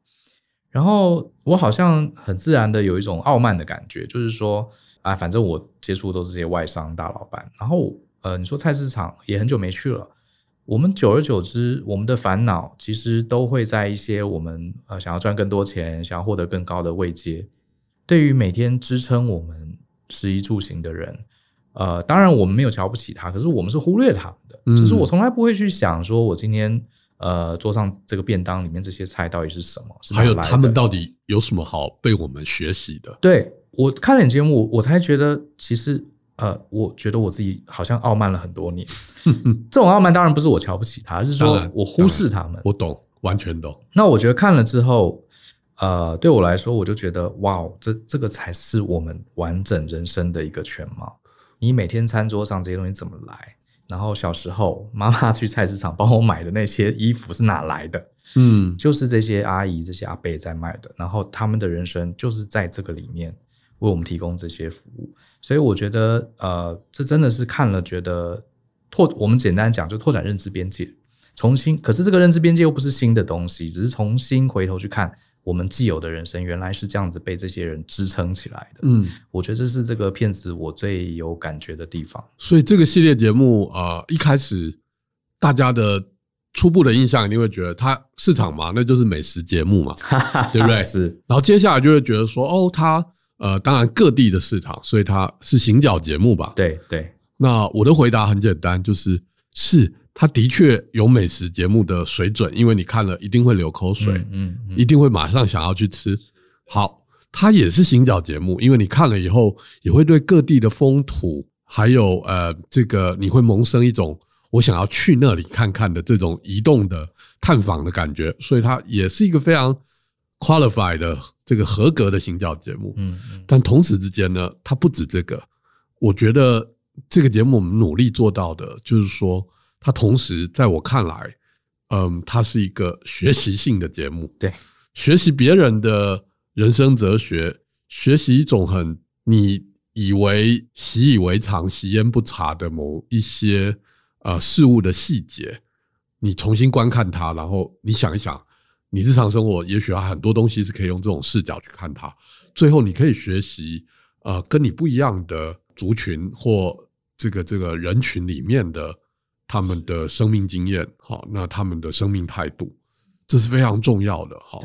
然后我好像很自然的有一种傲慢的感觉，就是说啊，反正我接触都是这些外商大老板。然后呃，你说菜市场也很久没去了。我们久而久之，我们的烦恼其实都会在一些我们呃想要赚更多钱、想要获得更高的位阶。对于每天支撑我们食衣住行的人，呃，当然我们没有瞧不起他，可是我们是忽略他们的。就是我从来不会去想，说我今天呃桌上这个便当里面这些菜到底是什么，还有他们到底有什么好被我们学习的。对我看了点节目，我才觉得其实。呃，我觉得我自己好像傲慢了很多年，这种傲慢当然不是我瞧不起他，是说我忽视他们。我懂，完全懂。那我觉得看了之后，呃，对我来说，我就觉得哇，这这个才是我们完整人生的一个全貌。你每天餐桌上这些东西怎么来？然后小时候妈妈去菜市场帮我买的那些衣服是哪来的？嗯，就是这些阿姨、这些阿伯在卖的。然后他们的人生就是在这个里面。为我们提供这些服务，所以我觉得，呃，这真的是看了觉得拓。我们简单讲，就拓展认知边界，重新。可是这个认知边界又不是新的东西，只是重新回头去看我们既有的人生，原来是这样子被这些人支撑起来的。嗯，我觉得这是这个片子我最有感觉的地方。所以这个系列节目呃，一开始大家的初步的印象，一定会觉得它市场嘛，那就是美食节目嘛，对不对？是。然后接下来就会觉得说，哦，它。呃，当然各地的市场，所以它是行脚节目吧？对对。那我的回答很简单，就是是，它的确有美食节目的水准，因为你看了一定会流口水，嗯，一定会马上想要去吃。好，它也是行脚节目，因为你看了以后，也会对各地的风土，还有呃，这个你会萌生一种我想要去那里看看的这种移动的探访的感觉，所以它也是一个非常。qualified 这个合格的行教节目，嗯，但同时之间呢，它不止这个。我觉得这个节目我们努力做到的，就是说，它同时在我看来，嗯，它是一个学习性的节目，对，学习别人的人生哲学，学习一种很你以为习以为常、习焉不察的某一些呃事物的细节，你重新观看它，然后你想一想。你日常生活也许啊很多东西是可以用这种视角去看它。最后，你可以学习啊跟你不一样的族群或这个这个人群里面的他们的生命经验。好，那他们的生命态度，这是非常重要的。好，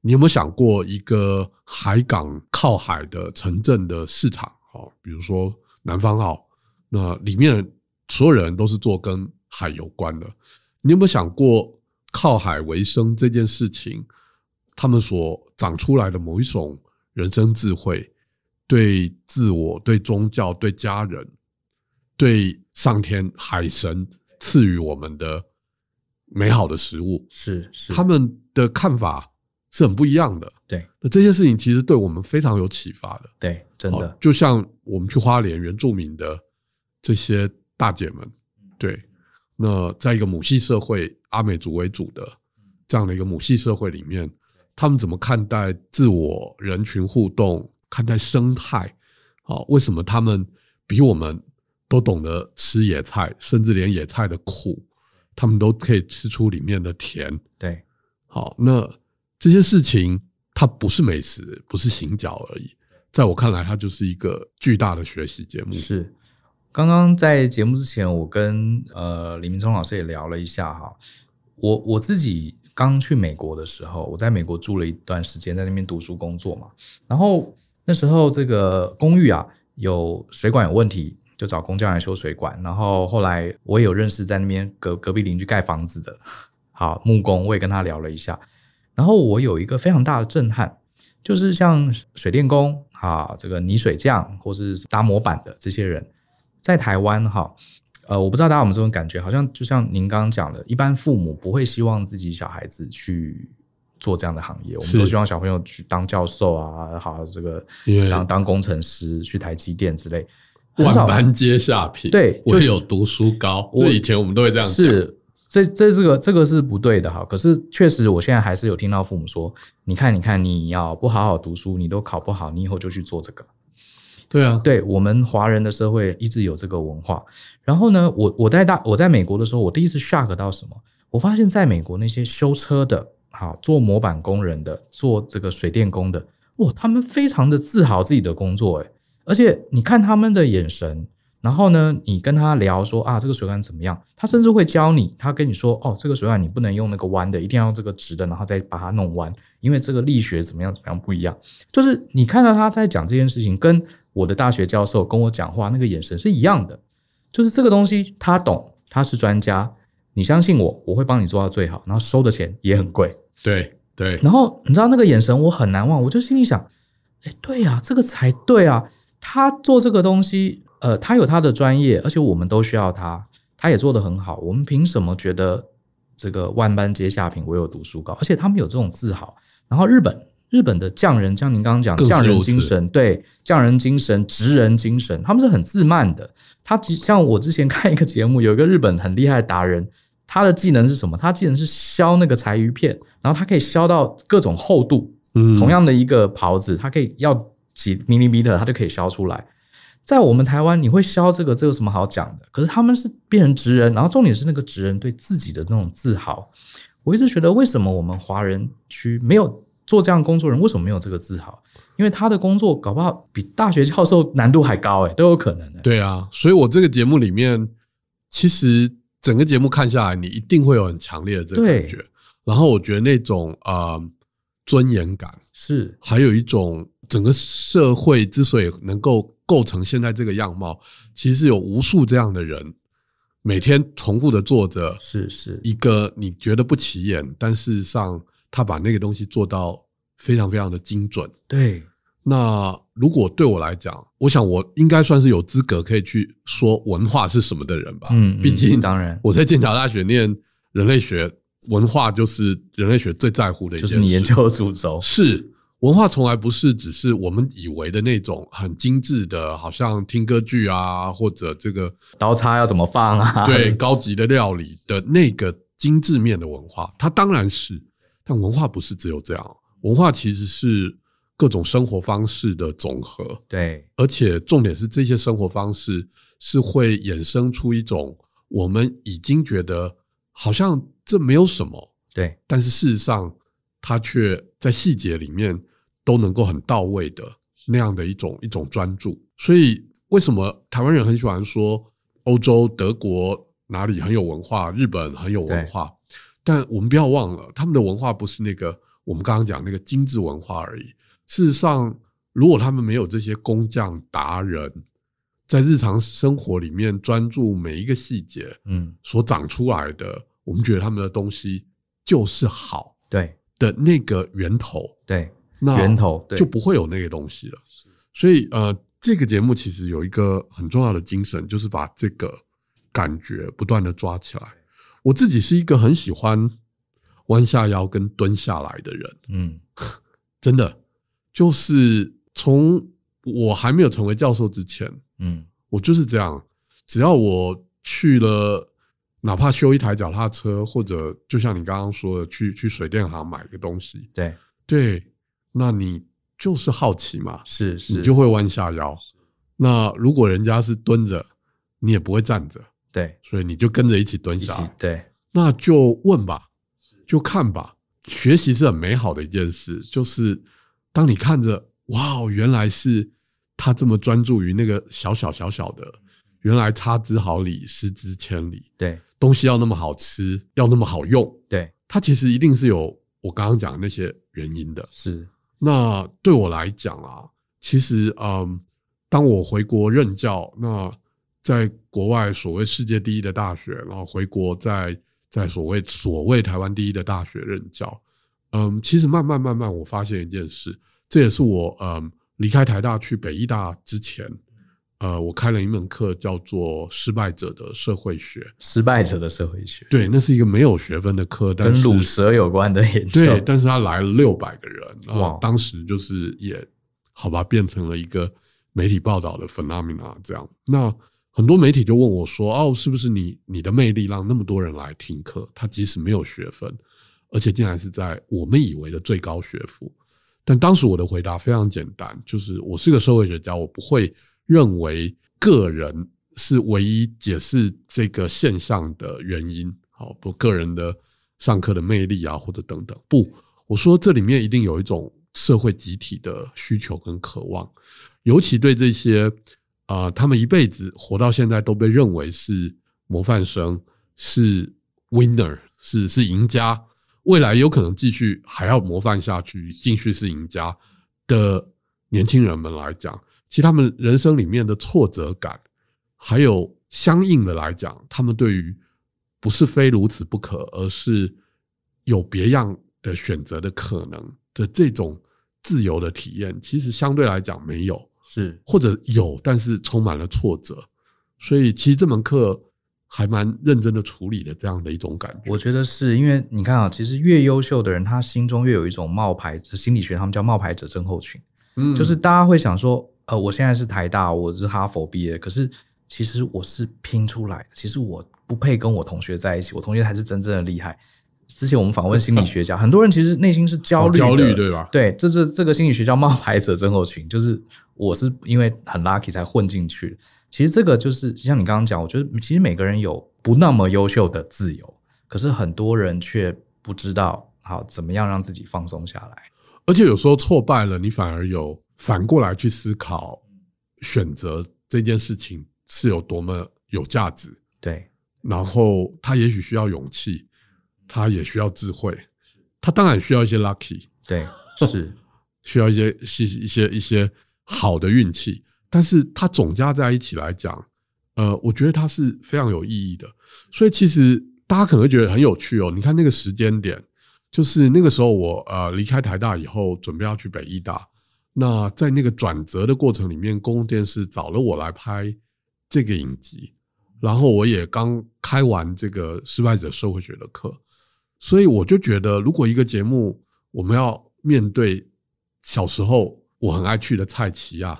你有没有想过一个海港靠海的城镇的市场？好，比如说南方澳，那里面所有人都是做跟海有关的。你有没有想过？靠海为生这件事情，他们所长出来的某一种人生智慧，对自我、对宗教、对家人、对上天、海神赐予我们的美好的食物，是是他们的看法是很不一样的。对，那这件事情其实对我们非常有启发的。对，真的，就像我们去花莲原住民的这些大姐们，对。那在一个母系社会，阿美族为主的这样的一个母系社会里面，他们怎么看待自我、人群互动、看待生态？啊，为什么他们比我们都懂得吃野菜，甚至连野菜的苦，他们都可以吃出里面的甜？对，好，那这些事情，它不是美食，不是行脚而已，在我看来，它就是一个巨大的学习节目。是。刚刚在节目之前，我跟呃李明忠老师也聊了一下哈。我我自己刚去美国的时候，我在美国住了一段时间，在那边读书工作嘛。然后那时候这个公寓啊有水管有问题，就找工匠来修水管。然后后来我有认识在那边隔隔壁邻居盖房子的，好木工，我也跟他聊了一下。然后我有一个非常大的震撼，就是像水电工啊，这个泥水匠或是搭模板的这些人。在台湾哈，呃，我不知道大家有没有这种感觉，好像就像您刚刚讲的，一般父母不会希望自己小孩子去做这样的行业，我们都希望小朋友去当教授啊，好这个，然后当工程师去台积电之类，万般皆下品，对，就有读书高。我以前我们都会这样，是，这这是个这个是不对的哈。可是确实，我现在还是有听到父母说，你看，你看，你要不好好读书，你都考不好，你以后就去做这个。对啊，对我们华人的社会一直有这个文化。然后呢，我我在大我在美国的时候，我第一次 shock 到什么？我发现在美国那些修车的，好做模板工人的，做这个水电工的，哇，他们非常的自豪自己的工作，哎，而且你看他们的眼神，然后呢，你跟他聊说啊，这个水管怎么样？他甚至会教你，他跟你说，哦，这个水管你不能用那个弯的，一定要用这个直的，然后再把它弄弯，因为这个力学怎么样怎么样不一样。就是你看到他在讲这件事情跟。我的大学教授跟我讲话那个眼神是一样的，就是这个东西他懂，他是专家，你相信我，我会帮你做到最好，然后收的钱也很贵。对对，然后你知道那个眼神我很难忘，我就心里想，哎，对啊，这个才对啊，他做这个东西，呃，他有他的专业，而且我们都需要他，他也做得很好，我们凭什么觉得这个万般皆下品，唯有读书高？而且他们有这种自豪。然后日本。日本的匠人，像您刚刚讲匠人精神，对匠人精神、职人精神，他们是很自慢的。他像我之前看一个节目，有一个日本很厉害的达人，他的技能是什么？他技能是削那个柴鱼片，然后他可以削到各种厚度。同样的一个刨子，他可以要几 m 米的，他就可以削出来。在我们台湾，你会削这个，这有什么好讲的？可是他们是变成职人，然后重点是那个职人对自己的那种自豪。我一直觉得，为什么我们华人区没有？做这样工作人为什么没有这个自豪？因为他的工作搞不好比大学教授难度还高哎，都有可能的。对啊，所以我这个节目里面，其实整个节目看下来，你一定会有很强烈的这个感觉。然后我觉得那种呃尊严感是，还有一种整个社会之所以能够构成现在这个样貌，其实有无数这样的人每天重复的做着，是是一个你觉得不起眼，但事实上。他把那个东西做到非常非常的精准。对，那如果对我来讲，我想我应该算是有资格可以去说文化是什么的人吧。嗯，毕竟当然我在剑桥大学念人类学，文化就是人类学最在乎的一件。你研究主粥是文化，从来不是只是我们以为的那种很精致的，好像听歌剧啊，或者这个刀叉要怎么放啊，对，高级的料理的那个精致面的文化，它当然是。但文化不是只有这样，文化其实是各种生活方式的总和。对，而且重点是这些生活方式是会衍生出一种我们已经觉得好像这没有什么，对，但是事实上它却在细节里面都能够很到位的那样的一种一种专注。所以为什么台湾人很喜欢说欧洲、德国哪里很有文化，日本很有文化？但我们不要忘了，他们的文化不是那个我们刚刚讲那个精致文化而已。事实上，如果他们没有这些工匠达人，在日常生活里面专注每一个细节，嗯，所长出来的，我们觉得他们的东西就是好。对的，那个源头，对，那源头就不会有那个东西了。所以，呃，这个节目其实有一个很重要的精神，就是把这个感觉不断的抓起来。我自己是一个很喜欢弯下腰跟蹲下来的人，嗯，真的，就是从我还没有成为教授之前，嗯，我就是这样，只要我去了，哪怕修一台脚踏车，或者就像你刚刚说的，去去水电行买个东西，对对，那你就是好奇嘛，是是，你就会弯下腰。那如果人家是蹲着，你也不会站着。对，所以你就跟着一起蹲下。对，那就问吧，就看吧。学习是很美好的一件事，就是当你看着，哇，原来是他这么专注于那个小小小小的，原来差之毫厘，失之千里。对，东西要那么好吃，要那么好用。对，它其实一定是有我刚刚讲那些原因的。是，那对我来讲啊，其实，嗯，当我回国任教，那。在国外所谓世界第一的大学，然后回国在在所谓所谓台湾第一的大学任教，嗯，其实慢慢慢慢我发现一件事，这也是我呃离开台大去北医大之前，呃，我开了一门课叫做《失败者的社会学》，失败者的社会学，对，那是一个没有学分的课，跟卤蛇有关的演讲，对，但是他来了六百个人，哇，当时就是也好吧，变成了一个媒体报道的 phenomena 这样，那。很多媒体就问我说：“哦，是不是你你的魅力让那么多人来听课？他即使没有学分，而且竟然是在我们以为的最高学府。但当时我的回答非常简单，就是我是个社会学家，我不会认为个人是唯一解释这个现象的原因。好，不，个人的上课的魅力啊，或者等等，不，我说这里面一定有一种社会集体的需求跟渴望，尤其对这些。”啊，他们一辈子活到现在都被认为是模范生，是 winner，是是赢家。未来有可能继续还要模范下去，继续是赢家的年轻人们来讲，其实他们人生里面的挫折感，还有相应的来讲，他们对于不是非如此不可，而是有别样的选择的可能的这种自由的体验，其实相对来讲没有。是，或者有，但是充满了挫折，所以其实这门课还蛮认真的处理的，这样的一种感觉。我觉得是因为你看啊，其实越优秀的人，他心中越有一种冒牌者心理学，他们叫冒牌者症候群。嗯，就是大家会想说，呃，我现在是台大，我是哈佛毕业，可是其实我是拼出来，的，其实我不配跟我同学在一起，我同学才是真正的厉害。之前我们访问心理学家，很多人其实内心是焦虑，焦虑对吧？对，这是这个心理学叫冒牌者症候群，就是。我是因为很 lucky 才混进去。其实这个就是像你刚刚讲，我觉得其实每个人有不那么优秀的自由，可是很多人却不知道，好怎么样让自己放松下来。而且有时候挫败了，你反而有反过来去思考选择这件事情是有多么有价值。对，然后他也许需要勇气，他也需要智慧，他当然需要一些 lucky。对，是 需要一些一些一些一些。好的运气，但是它总加在一起来讲，呃，我觉得它是非常有意义的。所以其实大家可能会觉得很有趣哦。你看那个时间点，就是那个时候我呃离开台大以后，准备要去北医大。那在那个转折的过程里面，公共电视找了我来拍这个影集，然后我也刚开完这个失败者社会学的课，所以我就觉得，如果一个节目我们要面对小时候。我很爱去的蔡奇亚，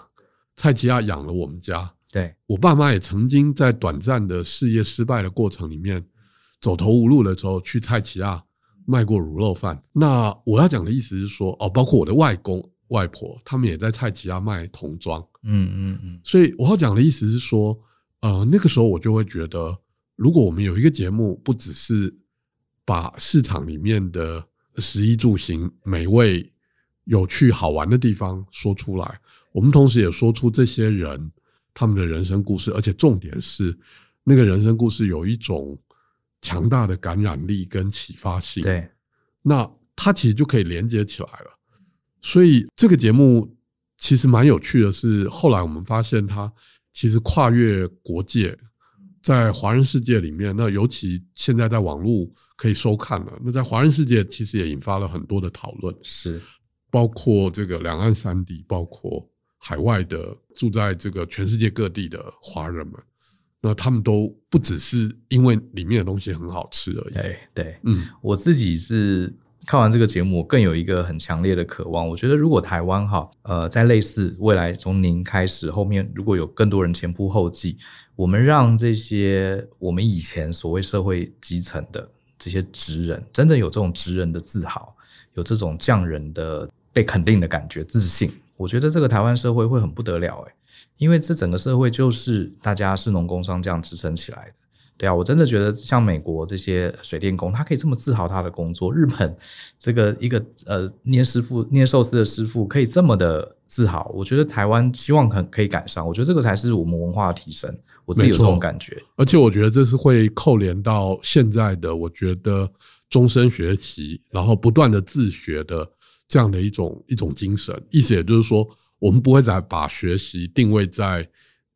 蔡奇亚养了我们家。对我爸妈也曾经在短暂的事业失败的过程里面，走投无路的时候去蔡奇亚卖过卤肉饭。那我要讲的意思是说，哦，包括我的外公外婆，他们也在蔡奇亚卖童装。嗯嗯嗯。所以我要讲的意思是说，呃，那个时候我就会觉得，如果我们有一个节目，不只是把市场里面的食衣住行美味。有趣好玩的地方说出来，我们同时也说出这些人他们的人生故事，而且重点是那个人生故事有一种强大的感染力跟启发性。对，那它其实就可以连接起来了。所以这个节目其实蛮有趣的，是后来我们发现它其实跨越国界，在华人世界里面，那尤其现在在网络可以收看了。那在华人世界其实也引发了很多的讨论。是。包括这个两岸三地，包括海外的住在这个全世界各地的华人们，那他们都不只是因为里面的东西很好吃而已。哎，对，嗯，我自己是看完这个节目，更有一个很强烈的渴望。我觉得如果台湾哈，呃，在类似未来从您开始后面，如果有更多人前仆后继，我们让这些我们以前所谓社会基层的这些职人，真的有这种职人的自豪，有这种匠人的。被肯定的感觉，自信。我觉得这个台湾社会会很不得了诶，因为这整个社会就是大家是农工商这样支撑起来的，对啊。我真的觉得像美国这些水电工，他可以这么自豪他的工作；日本 这个一个呃捏师傅捏寿司的师傅可以这么的自豪。我觉得台湾希望可可以赶上，我觉得这个才是我们文化的提升。我自己有这种感觉，而且我觉得这是会扣连到现在的，我觉得终身学习，然后不断的自学的。这样的一种一种精神，意思也就是说，我们不会再把学习定位在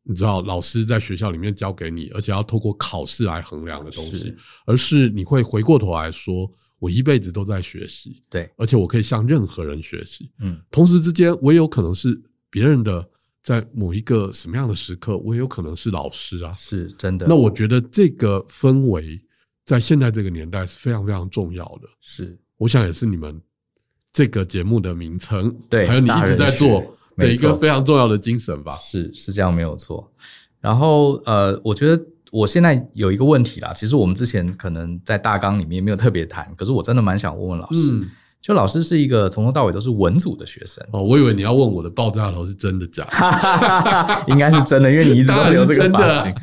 你知道，老师在学校里面教给你，而且要透过考试来衡量的东西，而是你会回过头来说，我一辈子都在学习，对，而且我可以向任何人学习，嗯，同时之间，我也有可能是别人的，在某一个什么样的时刻，我也有可能是老师啊，是真的。那我觉得这个氛围在现在这个年代是非常非常重要的，是，我想也是你们。这个节目的名称，对，还有你一直在做的一个非常重要的精神吧，是是这样，没有错。然后呃，我觉得我现在有一个问题啦，其实我们之前可能在大纲里面没有特别谈，可是我真的蛮想问问老师。就老师是一个从头到尾都是文组的学生哦，我以为你要问我的爆炸头是真的假，的，应该是真的，因为你一直都有这个发型。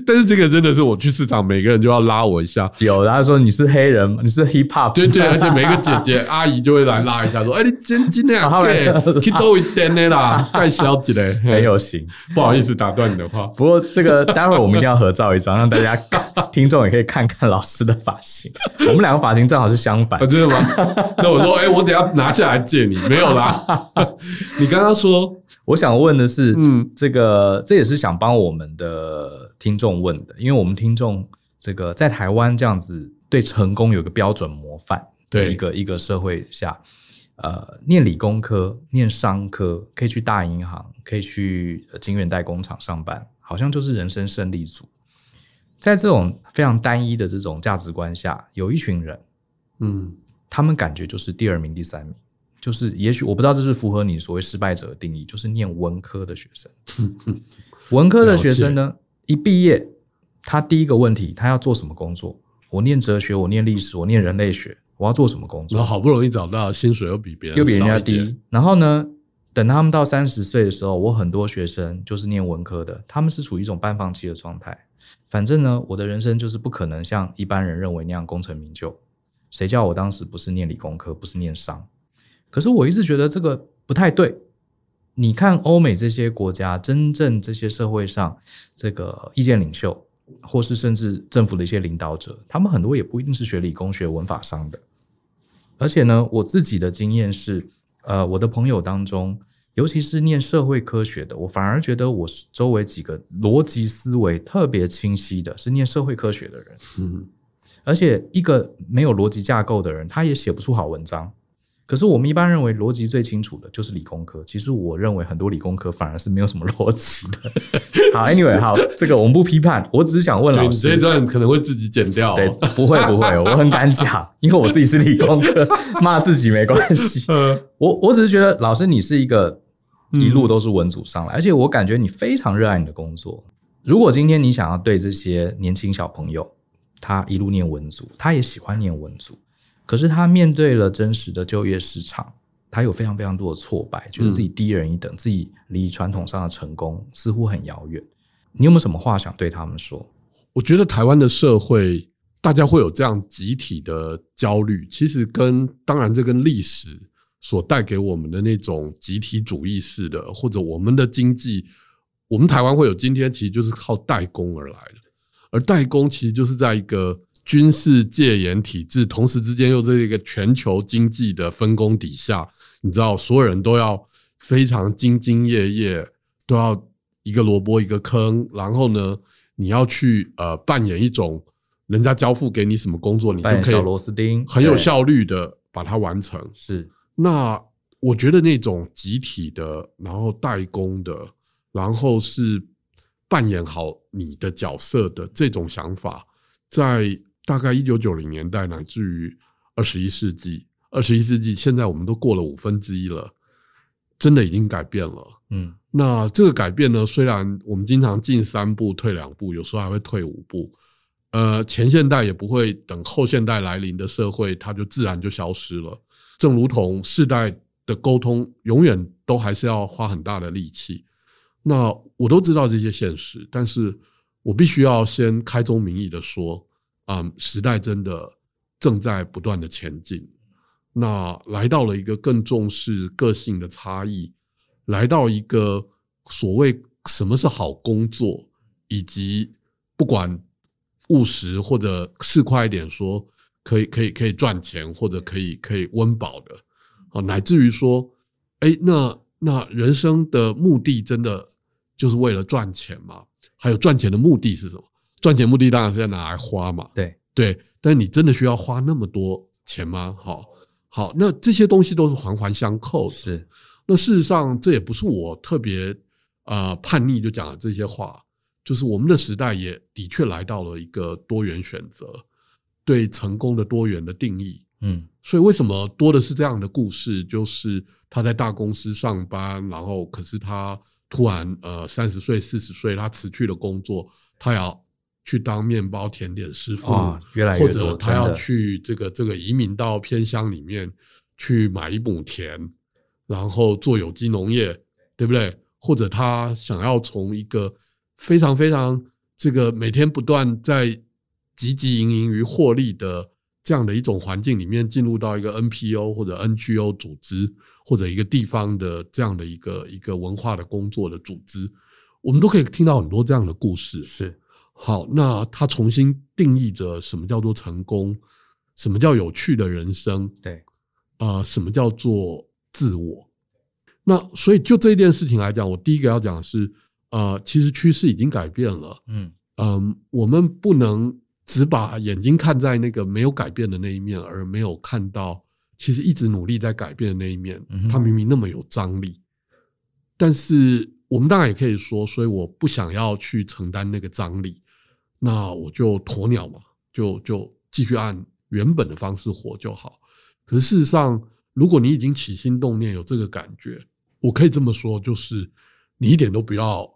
但是这个真的是我去市场，每个人就要拉我一下，有，然后说你是黑人，你是 hip hop，对对，而且每个姐姐阿姨就会来拉一下，说 哎，你真今天，他来，他都一点的啦，太消极嘞，很有型。不好意思打断你的话，不过这个待会我们一定要合照一张，让大家听众也可以看看老师的发型，我们两个发型正好是相反，真的吗？那我说，哎，我等下拿下来借你，没有啦。你刚刚说，我想问的是，嗯，这个这也是想帮我们的听众问的，因为我们听众这个在台湾这样子，对成功有个标准模范，的一个一个社会下，呃，念理工科、念商科可以去大银行，可以去金源代工厂上班，好像就是人生胜利组。在这种非常单一的这种价值观下，有一群人，嗯。他们感觉就是第二名、第三名，就是也许我不知道这是符合你所谓失败者的定义，就是念文科的学生，文科的学生呢，一毕业他第一个问题，他要做什么工作？我念哲学，我念历史，我念人类学，我要做什么工作？好不容易找到，薪水又比别人又比人家低。然后呢，等他们到三十岁的时候，我很多学生就是念文科的，他们是处于一种半放弃的状态。反正呢，我的人生就是不可能像一般人认为那样功成名就。谁叫我当时不是念理工科，不是念商？可是我一直觉得这个不太对。你看欧美这些国家，真正这些社会上这个意见领袖，或是甚至政府的一些领导者，他们很多也不一定是学理工、学文法、商的。而且呢，我自己的经验是，呃，我的朋友当中，尤其是念社会科学的，我反而觉得我周围几个逻辑思维特别清晰的是念社会科学的人。嗯。而且一个没有逻辑架构的人，他也写不出好文章。可是我们一般认为逻辑最清楚的就是理工科。其实我认为很多理工科反而是没有什么逻辑的。好，anyway，好，这个我们不批判。我只是想问老师，这一段可能会自己剪掉。对，不会不会，我很敢讲，因为我自己是理工科，骂自己没关系。我我只是觉得老师你是一个一路都是文组上来，而且我感觉你非常热爱你的工作。如果今天你想要对这些年轻小朋友，他一路念文组，他也喜欢念文组，可是他面对了真实的就业市场，他有非常非常多的挫败，觉得自己低人一等，自己离传统上的成功似乎很遥远。你有没有什么话想对他们说？我觉得台湾的社会大家会有这样集体的焦虑，其实跟当然这跟历史所带给我们的那种集体主义式的，或者我们的经济，我们台湾会有今天，其实就是靠代工而来的。而代工其实就是在一个军事戒严体制，同时之间又在一个全球经济的分工底下，你知道所有人都要非常兢兢业业，都要一个萝卜一个坑，然后呢，你要去呃扮演一种人家交付给你什么工作，你就可以很有效率的把它完成。是，那我觉得那种集体的，然后代工的，然后是。扮演好你的角色的这种想法，在大概一九九零年代，乃至于二十一世纪，二十一世纪现在我们都过了五分之一了，真的已经改变了。嗯，那这个改变呢？虽然我们经常进三步退两步，有时候还会退五步。呃，前现代也不会等后现代来临的社会，它就自然就消失了。正如同世代的沟通，永远都还是要花很大的力气。那我都知道这些现实，但是我必须要先开宗明义的说，啊，时代真的正在不断的前进，那来到了一个更重视个性的差异，来到一个所谓什么是好工作，以及不管务实或者是快一点说，可以可以可以赚钱或者可以可以温饱的，啊，乃至于说，哎，那。那人生的目的真的就是为了赚钱吗？还有赚钱的目的是什么？赚钱目的当然是要拿来花嘛。对对，但你真的需要花那么多钱吗？好，好，那这些东西都是环环相扣的。是，那事实上这也不是我特别啊叛逆就讲了这些话，就是我们的时代也的确来到了一个多元选择，对成功的多元的定义。嗯，所以为什么多的是这样的故事？就是他在大公司上班，然后可是他突然呃三十岁四十岁，他辞去了工作，他要去当面包甜点师傅啊，越来越或者他要去这个这个移民到偏乡里面去买一亩田，然后做有机农业，对不对？或者他想要从一个非常非常这个每天不断在汲汲营营于获利的。这样的一种环境里面，进入到一个 NPO 或者 NGO 组织，或者一个地方的这样的一个一个文化的工作的组织，我们都可以听到很多这样的故事。是好，那他重新定义着什么叫做成功，什么叫有趣的人生？对，啊，什么叫做自我？那所以就这件事情来讲，我第一个要讲的是，啊，其实趋势已经改变了。嗯嗯，我们不能。只把眼睛看在那个没有改变的那一面，而没有看到其实一直努力在改变的那一面。他明明那么有张力，但是我们当然也可以说，所以我不想要去承担那个张力，那我就鸵鸟嘛，就就继续按原本的方式活就好。可是事实上，如果你已经起心动念有这个感觉，我可以这么说，就是你一点都不要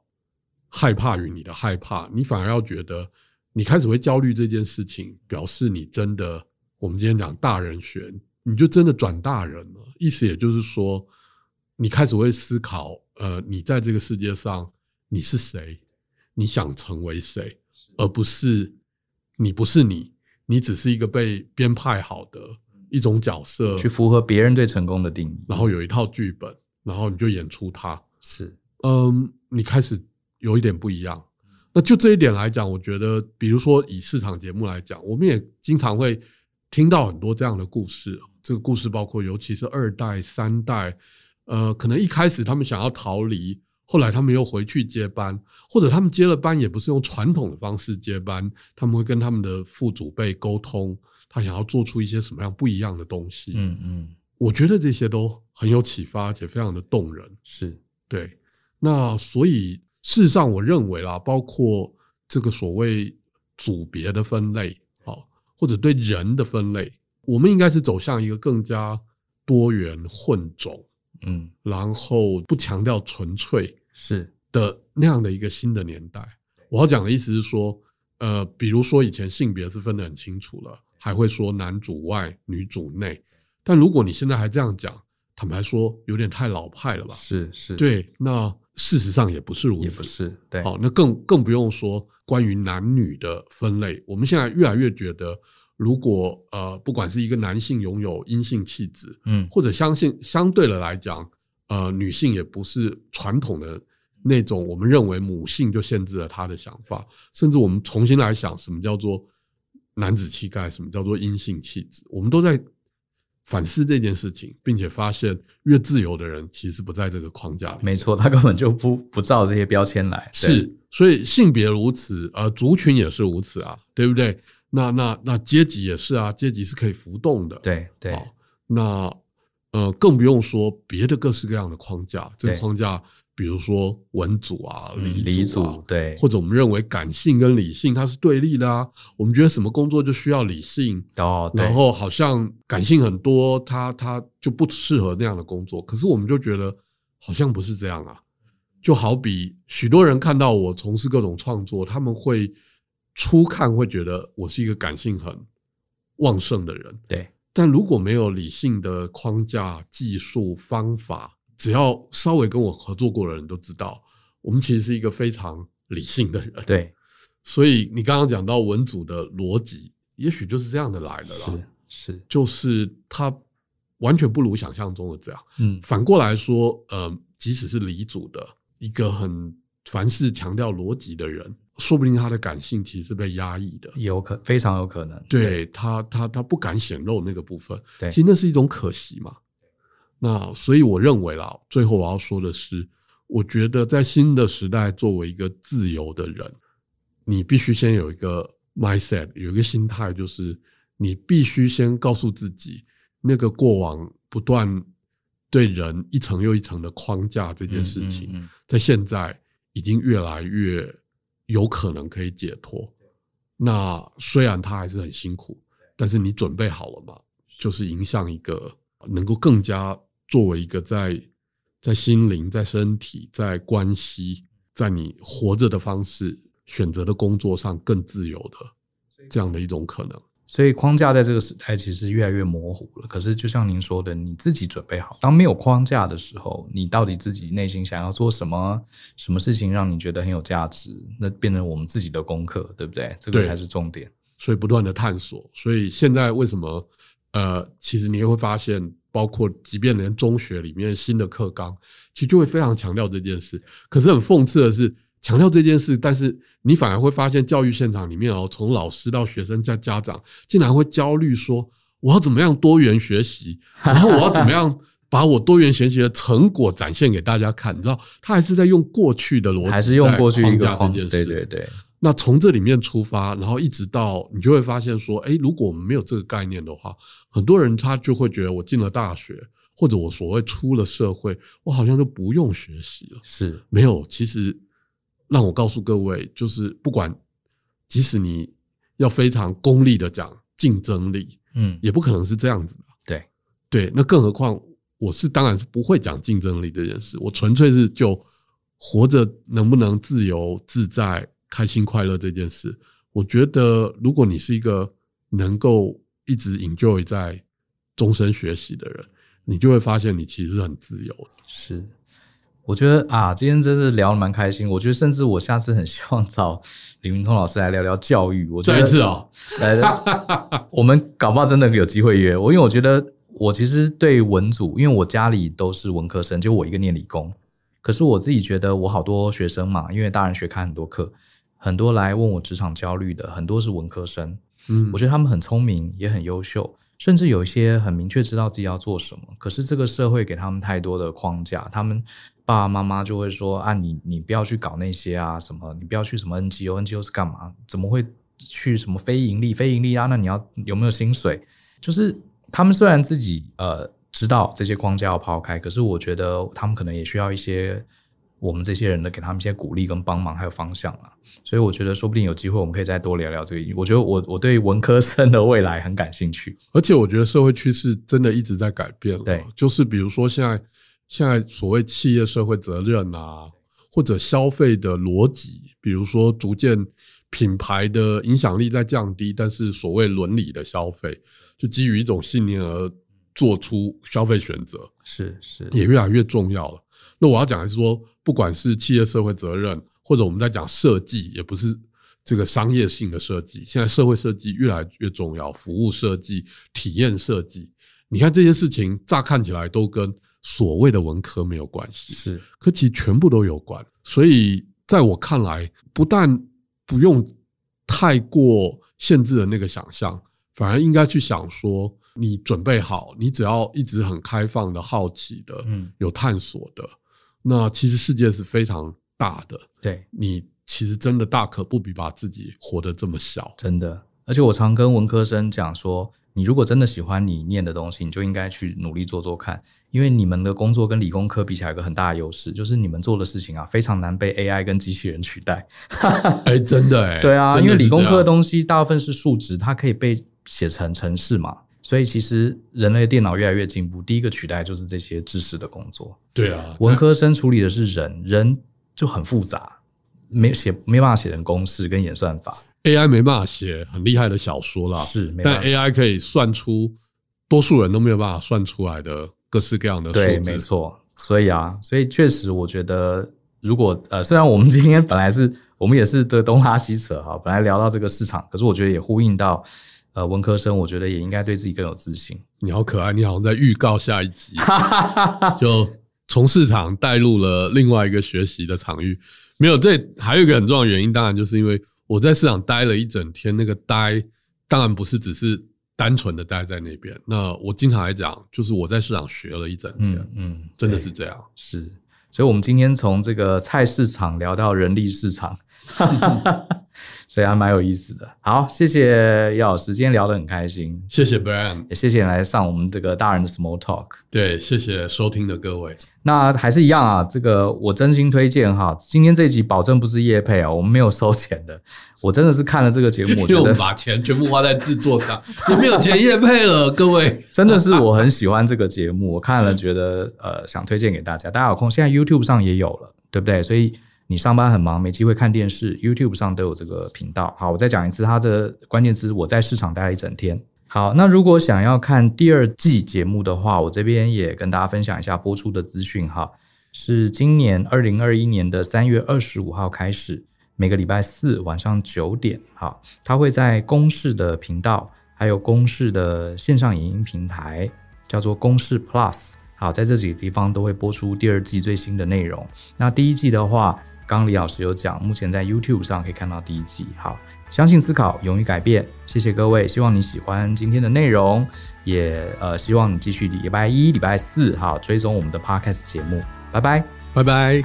害怕于你的害怕，你反而要觉得。你开始会焦虑这件事情，表示你真的，我们今天讲大人选，你就真的转大人了。意思也就是说，你开始会思考，呃，你在这个世界上你是谁，你想成为谁，而不是你不是你，你只是一个被编排好的一种角色，去符合别人对成功的定义，然后有一套剧本，然后你就演出。它。是，嗯，你开始有一点不一样。那就这一点来讲，我觉得，比如说以市场节目来讲，我们也经常会听到很多这样的故事。这个故事包括，尤其是二代、三代，呃，可能一开始他们想要逃离，后来他们又回去接班，或者他们接了班，也不是用传统的方式接班，他们会跟他们的父祖辈沟通，他想要做出一些什么样不一样的东西。嗯嗯，我觉得这些都很有启发，且非常的动人。是对，那所以。事实上，我认为啦，包括这个所谓组别的分类，哦，或者对人的分类，我们应该是走向一个更加多元混种，嗯，然后不强调纯粹是的那样的一个新的年代。我要讲的意思是说，呃，比如说以前性别是分得很清楚了，还会说男主外女主内，但如果你现在还这样讲，坦白说，有点太老派了吧？是是，对那。事实上也不是如此，也不是对。好，那更更不用说关于男女的分类。我们现在越来越觉得，如果呃，不管是一个男性拥有阴性气质，嗯，或者相信相对的来讲，呃，女性也不是传统的那种我们认为母性就限制了她的想法。甚至我们重新来想，什么叫做男子气概，什么叫做阴性气质，我们都在。反思这件事情，并且发现越自由的人其实不在这个框架里。没错，他根本就不不照这些标签来。是，所以性别如此，呃，族群也是如此啊，对不对？那那那阶级也是啊，阶级是可以浮动的。对对。那呃，更不用说别的各式各样的框架，这个框架。比如说文组啊，理理组对，或者我们认为感性跟理性它是对立的，啊。我们觉得什么工作就需要理性哦，然后好像感性很多，他他就不适合那样的工作。可是我们就觉得好像不是这样啊。就好比许多人看到我从事各种创作，他们会初看会觉得我是一个感性很旺盛的人，对。但如果没有理性的框架、技术、方法。只要稍微跟我合作过的人都知道，我们其实是一个非常理性的人。对，所以你刚刚讲到文组的逻辑，也许就是这样的来的啦。是，就是他完全不如想象中的这样。嗯，反过来说，呃，即使是理组的一个很凡事强调逻辑的人，说不定他的感性其实是被压抑的，有可非常有可能。对他，他他不敢显露那个部分。对，其实那是一种可惜嘛。那所以我认为啦，最后我要说的是，我觉得在新的时代，作为一个自由的人，你必须先有一个 mindset，有一个心态，就是你必须先告诉自己，那个过往不断对人一层又一层的框架这件事情，在现在已经越来越有可能可以解脱。那虽然他还是很辛苦，但是你准备好了吗？就是迎向一个能够更加。作为一个在在心灵、在身体、在关系、在你活着的方式、选择的工作上更自由的这样的一种可能，所以框架在这个时代其实越来越模糊了。可是，就像您说的，你自己准备好。当没有框架的时候，你到底自己内心想要做什么？什么事情让你觉得很有价值？那变成我们自己的功课，对不对？这个才是重点。所以不断的探索。所以现在为什么？呃，其实你也会发现。包括，即便连中学里面新的课纲，其实就会非常强调这件事。可是很讽刺的是，强调这件事，但是你反而会发现，教育现场里面哦，从老师到学生加家长，竟然会焦虑说，我要怎么样多元学习，然后我要怎么样把我多元学习的成果展现给大家看。你知道，他还是在用过去的逻辑，还是用过去一个框，对对对。那从这里面出发，然后一直到你就会发现说，哎，如果我们没有这个概念的话，很多人他就会觉得我进了大学，或者我所谓出了社会，我好像就不用学习了。是，没有。其实让我告诉各位，就是不管即使你要非常功利的讲竞争力，嗯，也不可能是这样子的。对对，那更何况我是当然是不会讲竞争力这件事，我纯粹是就活着能不能自由自在。开心快乐这件事，我觉得如果你是一个能够一直 enjoy 在终身学习的人，你就会发现你其实很自由是，我觉得啊，今天真是聊的蛮开心。我觉得甚至我下次很希望找李明通老师来聊聊教育。我这一次哦，我们搞不好真的有机会约我，因为我觉得我其实对文组，因为我家里都是文科生，就我一个念理工。可是我自己觉得我好多学生嘛，因为大人学开很多课。很多来问我职场焦虑的，很多是文科生。嗯，我觉得他们很聪明，也很优秀，甚至有一些很明确知道自己要做什么。可是这个社会给他们太多的框架，他们爸爸妈妈就会说：“啊，你你不要去搞那些啊，什么你不要去什么 NG，NG o o 是干嘛？怎么会去什么非盈利？非盈利啊？那你要有没有薪水？”就是他们虽然自己呃知道这些框架要抛开，可是我觉得他们可能也需要一些。我们这些人呢，给他们一些鼓励跟帮忙，还有方向啊。所以我觉得，说不定有机会，我们可以再多聊聊这个。我觉得，我我对文科生的未来很感兴趣。而且，我觉得社会趋势真的一直在改变。对，就是比如说现在，现在所谓企业社会责任啊，或者消费的逻辑，比如说逐渐品牌的影响力在降低，但是所谓伦理的消费，就基于一种信念而做出消费选择，是是也越来越重要了。那我要讲的是说。不管是企业社会责任，或者我们在讲设计，也不是这个商业性的设计。现在社会设计越来越重要，服务设计、体验设计，你看这些事情，乍看起来都跟所谓的文科没有关系，是，可其实全部都有关。所以在我看来，不但不用太过限制的那个想象，反而应该去想说，你准备好，你只要一直很开放的、好奇的、嗯，有探索的。那其实世界是非常大的，对，你其实真的大可不必把自己活得这么小，真的。而且我常跟文科生讲说，你如果真的喜欢你念的东西，你就应该去努力做做看，因为你们的工作跟理工科比起来，有个很大的优势，就是你们做的事情啊，非常难被 AI 跟机器人取代。哎，真的，对啊，因为理工科的东西大部分是数值，它可以被写成程式嘛。所以，其实人类电脑越来越进步。第一个取代就是这些知识的工作。对啊，文科生处理的是人，人就很复杂，没写没办法写成公式跟演算法。AI 没办法写很厉害的小说啦，是，但 AI 可以算出多数人都没有办法算出来的各式各样的数字。没错，所以啊，所以确实，我觉得如果呃，虽然我们今天本来是我们也是在东拉西扯哈，本来聊到这个市场，可是我觉得也呼应到。呃，文科生我觉得也应该对自己更有自信。你好可爱，你好像在预告下一集，就从市场带入了另外一个学习的场域。没有，这还有一个很重要的原因，当然就是因为我在市场待了一整天。那个待，当然不是只是单纯的待在那边。那我经常来讲，就是我在市场学了一整天，嗯，真的是这样。是，所以我们今天从这个菜市场聊到人力市场。这也蛮有意思的。好，谢谢叶老师，今天聊得很开心。谢谢 Brian，也谢谢来上我们这个大人的 Small Talk。对，谢谢收听的各位。那还是一样啊，这个我真心推荐哈。今天这集保证不是叶配啊，我们没有收钱的。我真的是看了这个节目，就把钱全部花在制作上，也没有钱叶配了。各位，真的是我很喜欢这个节目，我看了觉得呃想推荐给大家。大家有空，现在 YouTube 上也有了，对不对？所以。你上班很忙，没机会看电视。YouTube 上都有这个频道。好，我再讲一次它的关键词。我在市场待了一整天。好，那如果想要看第二季节目的话，我这边也跟大家分享一下播出的资讯哈。是今年二零二一年的三月二十五号开始，每个礼拜四晚上九点，哈，它会在公视的频道还有公视的线上影音平台叫做公视 Plus。好，在这几个地方都会播出第二季最新的内容。那第一季的话。刚李老师有讲，目前在 YouTube 上可以看到第一集。好，相信思考，勇于改变。谢谢各位，希望你喜欢今天的内容，也呃希望你继续礼拜一、礼拜四哈追踪我们的 Podcast 节目。拜拜，拜拜。